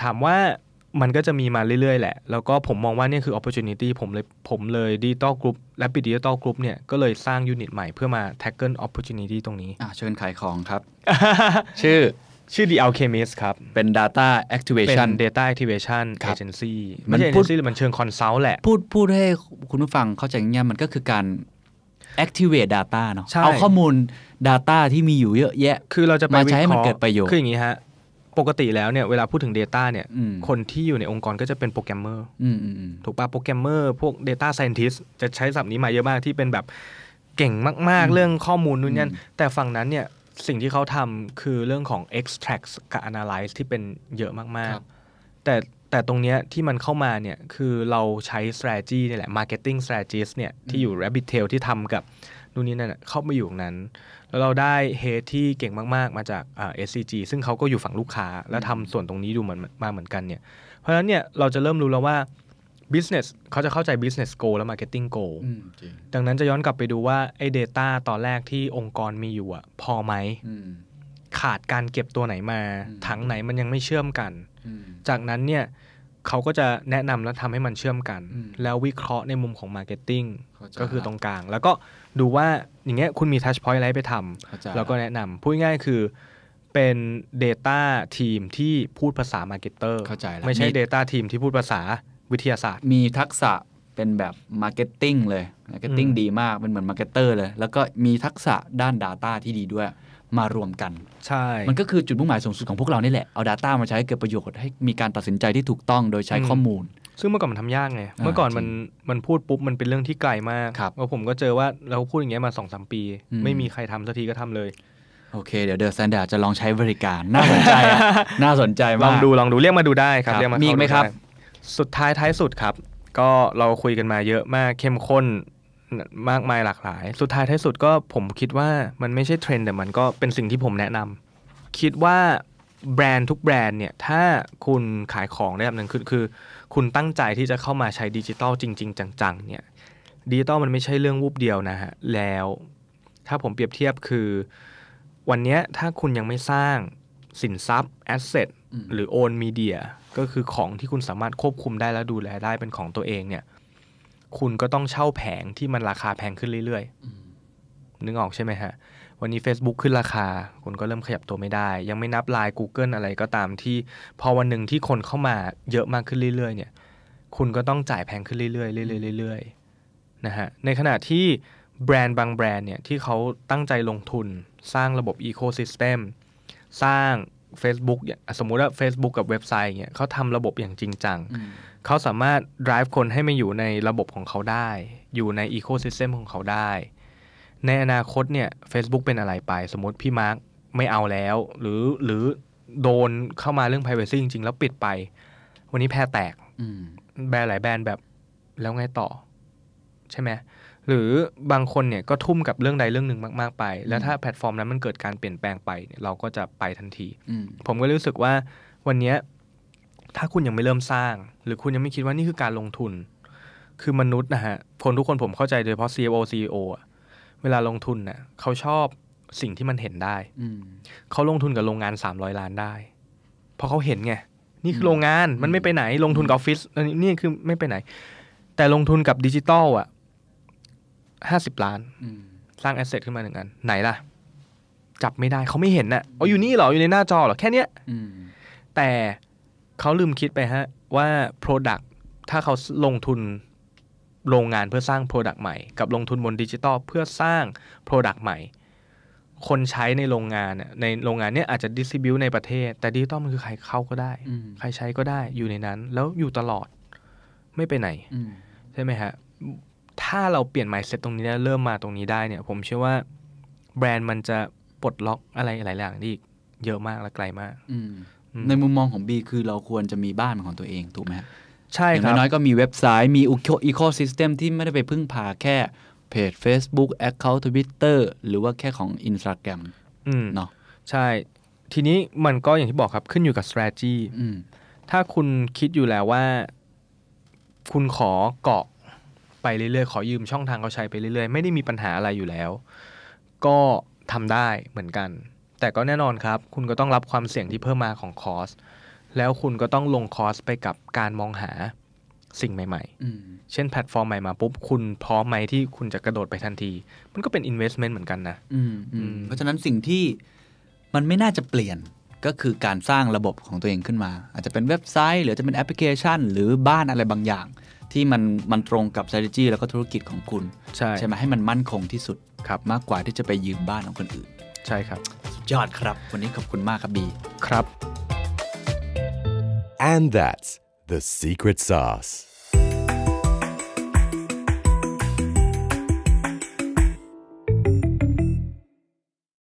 ถามว่ามันก็จะมีมาเรื่อยๆ แหละ แล้วก็ผมมองว่านี่คือโอกาสผมเลย ผมเลยดิจิตอลกรุ๊ปและปิดดิจิตอลกรุ๊ปเนี่ย ก็เลยสร้างยูนิตใหม่เพื่อมา tackle ิลโอกาสตรงนี้ อ่เชิญขายของครับ ชื่อชื่อ The Alchemist ครับ เป็น Data Activation เป็น Data Activation Agency มันพูด g e n c มันเชิงอนซัลท์แหละพูดพูดให้คุณผู้ฟังเข้าใจง่ายๆมันก็คือการ activate data เนาะเอาข้อมูล data ที่มีอยู่เยอะแยะคือเราจะไปมาใช้ให้มันเกิดประโยชน์คืออย่างนี้ฮะปกติแล้วเนี่ย เวลาพูดถึง Data เนี่ย คนที่อยู่ในองค์กรก็จะเป็นโปรแกรมเมอร์ถูกป่ะโปรแกรมเมอร์ พวก Data Scientist จะใช้ศัพท์นี้มาเยอะมาก ที่เป็นแบบเก่งมาก ๆ เรื่องข้อมูลนู่นนี่แต่ฝั่งนั้นเนี่ยสิ่งที่เขาทำคือเรื่องของ extract กับ analyze ที่เป็นเยอะมากๆ แต่แต่ตรงเนี้ยที่มันเข้ามาเนี่ยคือเราใช้ strategy นี่แหละ marketing strategist เนี่ยที่อยู่ rabbit tail ที่ทำกับนู่นนี่นั่นเข้ามาอยู่ตรงนั้น แล้วเราได้เฮดที่เก่งมากๆ มาจากเอชซีจีซึ่งเขาก็อยู่ฝั่งลูกค้าและทำส่วนตรงนี้ดูเหมือนมาเหมือนกันเนี่ย เพราะฉะนั้นเนี่ยเราจะเริ่มรู้แล้วว่า business เขาจะเข้าใจ business goal และ marketing goal ดังนั้นจะย้อนกลับไปดูว่า ไอ้ data ตอนแรกที่องค์กรมีอยู่อะพอไหมขาดการเก็บตัวไหนมาถังไหนมันยังไม่เชื่อมกัน จากนั้นเนี่ยเขาก็จะแนะนำและทำให้มันเชื่อมกัน แล้ววิเคราะห์ในมุมของ marketing ก็คือตรงกลาง แล้วก็ดูว่าอย่างเงี้ยคุณมีทัชพอยต์อะไรไปทำแล้วก็แนะนำพูดง่ายคือเป็น Data ทีมที่พูดภาษามาร์เก็ตเตอร์ไม่ใช่ Data ทีมที่พูดภาษาวิทยาศาสตร์ มีทักษะเป็นแบบ Marketing เลย Marketing ดีมาก เป็นเหมือน Marketer เลย แล้วก็มีทักษะด้าน Data ที่ดีด้วยมารวมกันใช่ มันก็คือจุดมุ่งหมายสูงสุดของพวกเรานี่แหละ เอา Data มาใช้ให้เกิดประโยชน์ให้มีการตัดสินใจที่ถูกต้องโดยใช้ข้อมูลซึ่งเมื่อก่อนมันทำยากไง เมื่อก่อนมันมันพูดปุ๊บ มันเป็นเรื่องที่ไกลมากแล้วผมก็เจอว่าเราพูดอย่างเงี้ยมาสองสามปี ไม่มีใครทำสักทีก็ทำเลย โอเค เดี๋ยวเดอะแซนด์ดจะลองใช้บริการน่าสนใจ น่าสนใจมาก ลองดูลองดูเรียกมาดูได้ครับเรียกมามีไหมครับ สุดท้ายท้ายสุดครับ ก็เราคุยกันมาเยอะมากเข้มข้นมากมายหลากหลาย สุดท้ายท้ายสุดก็ผมคิดว่ามันไม่ใช่เทรนด์แต่มันก็เป็นสิ่งที่ผมแนะนำ คิดว่าแบรนด์ทุกแบรนด์เนี่ยถ้าคุณขายของได้แบบนึงคือคือคุณตั้งใจที่จะเข้ามาใช้ดิจิตอลจริง ๆ จังๆ เนี่ยดิจิตอลมันไม่ใช่เรื่องวูบเดียวนะฮะ แล้วถ้าผมเปรียบเทียบคือ วันนี้ถ้าคุณยังไม่สร้างสินทรัพย์แอสเซทหรือโอนมีเดีย ก็คือของที่คุณสามารถควบคุมได้และดูแลได้เป็นของตัวเองเนี่ย คุณก็ต้องเช่าแผงที่มันราคาแพงขึ้นเรื่อย ๆ นึกออกใช่ไหมฮะวันนี้ Facebook ขึ้นราคาคนก็เริ่มขยับตัวไม่ได้ ยังไม่นับไลน์ Google อะไรก็ตามที่พอวันหนึ่งที่คนเข้ามาเยอะมากขึ้นเรื่อยๆเนี่ย คุณก็ต้องจ่ายแพงขึ้นเรื่อยๆเรื่อยๆเรื่อยๆนะฮะ ในขณะที่แบรนด์บางแบรนด์เนี่ยที่เขาตั้งใจลงทุนสร้างระบบอีโคซิสเต็มสร้าง Facebook สมมุติว่า Facebook กับเว็บไซต์เนี่ยเขาทำระบบอย่างจริงจังเขาสามารถ drive คนให้มาอยู่ในระบบของเขาได้อยู่ในอีโคซิสเต็มของเขาได้ในอนาคตเนี่ย Facebook เป็นอะไรไป สมมติพี่มาร์กไม่เอาแล้ว หรือหรือโดนเข้ามาเรื่อง p r i v a c y จริง ๆ แล้วปิดไป วันนี้แพ้แตกแบรนด์หลายแบรนด์แบบแล้วไงต่อ ใช่ไหม หรือบางคนเนี่ยก็ทุ่มกับเรื่องใดเรื่องหนึ่งมาก ๆ ไป แล้วถ้าแพลตฟอร์มนั้นมันเกิดการเปลี่ยนแปลงไป เราก็จะไปทันที ผมก็รู้สึกว่าวันนี้ถ้าคุณยังไม่เริ่มสร้าง หรือคุณยังไม่คิดว่านี่คือการลงทุน คือมนุษย์นะฮะคนทุกคนผมเข้าใจ โดยเฉพาะ CFO CEO อ่ะเวลาลงทุนน่ะเขาชอบสิ่งที่มันเห็นได้เขาลงทุนกับโรงงานสามร้อยล้านได้ เพราะเขาเห็นไงนี่คือโรงงานมันไม่ไปไหน ลงทุนกับออฟฟิศนี่คือไม่ไปไหน แต่ลงทุนกับดิจิตอลอ่ะห้าสิบล้านสร้างแอสเซทขึ้นมาหนึ่งอันไหนล่ะจับไม่ได้เขาไม่เห็นน่ะอ๋ออยู่นี่เหรออยู่ในหน้าจอเหรอแค่เนี้ยแต่เขาลืมคิดไปฮะว่า Product ถ้าเขาลงทุนโรงงานเพื่อสร้าง Product ใหม่กับลงทุนบนดิจิตอลเพื่อสร้าง Product ใหม่ คนใช้ในโรงงานในโรงงานเนี้ยอาจจะดิสซิบิวในประเทศ แต่ดิจิตอลมันคือใครเข้าก็ได้ ใครใช้ก็ได้ อยู่ในนั้น แล้วอยู่ตลอด ไม่ไปไหนใช่ไหมฮะ ถ้าเราเปลี่ยนไม n ์เซ็ตรงนี้เริ่มมาตรงนี้ได้เนี่ย ผมเชื่อว่าแบรนด์มันจะปลดล็อกอะไรหลายอย่างที่เยอะมากและไกลมากในมุมมองของบีคือเราควรจะมีบ้านของตัวเองถูกไหมใช่ครับน้อยก็มีเว็บไซต์ มีอุอีโคซิสเต็มที่ไม่ได้ไปพึ่งพาแค่ เพจ Facebook Account Twitter หรือว่าแค่ของ Instagram เนาะใช่ ทีนี้มันก็อย่างที่บอกครับ ขึ้นอยู่กับ strategy ถ้าคุณคิดอยู่แล้วว่า คุณขอเกาะไปเรื่อยๆ ขอยืมช่องทางเขาใช้ไปเรื่อยๆ ไม่ได้มีปัญหาอะไรอยู่แล้ว ก็ทำได้เหมือนกัน แต่ก็แน่นอนครับ คุณก็ต้องรับความเสี่ยงที่เพิ่มมาของคอสแล้วคุณก็ต้องลงคอสไปกับการมองหาสิ่งใหม่ๆ เช่นแพลตฟอร์มใหม่มาปุ๊บ คุณพร้อมไหมที่คุณจะกระโดดไปทันที มันก็เป็นอเวส e ์เมนต์เหมือนกันนะเพราะฉะนั้นสิ่งที่มันไม่น่าจะเปลี่ยนก็คือการสร้างระบบของตัวเองขึ้นมา อาจจะเป็นเว็บไซต์ หรือจะเป็นแอปพลิเคชัน หรือบ้านอะไรบางอย่าง ที่มันมันตรงกับ strategy แล้วก็ธุรกิจของคุณใช่ใช่ไหมให้มันมั่นคงที่สุดครับ มากกว่าที่จะไปยืมบ้านของคนอื่น ใช่ครับยอดครับ วันนี้ขอบคุณมากครับบีครับ And that's the secret sauce.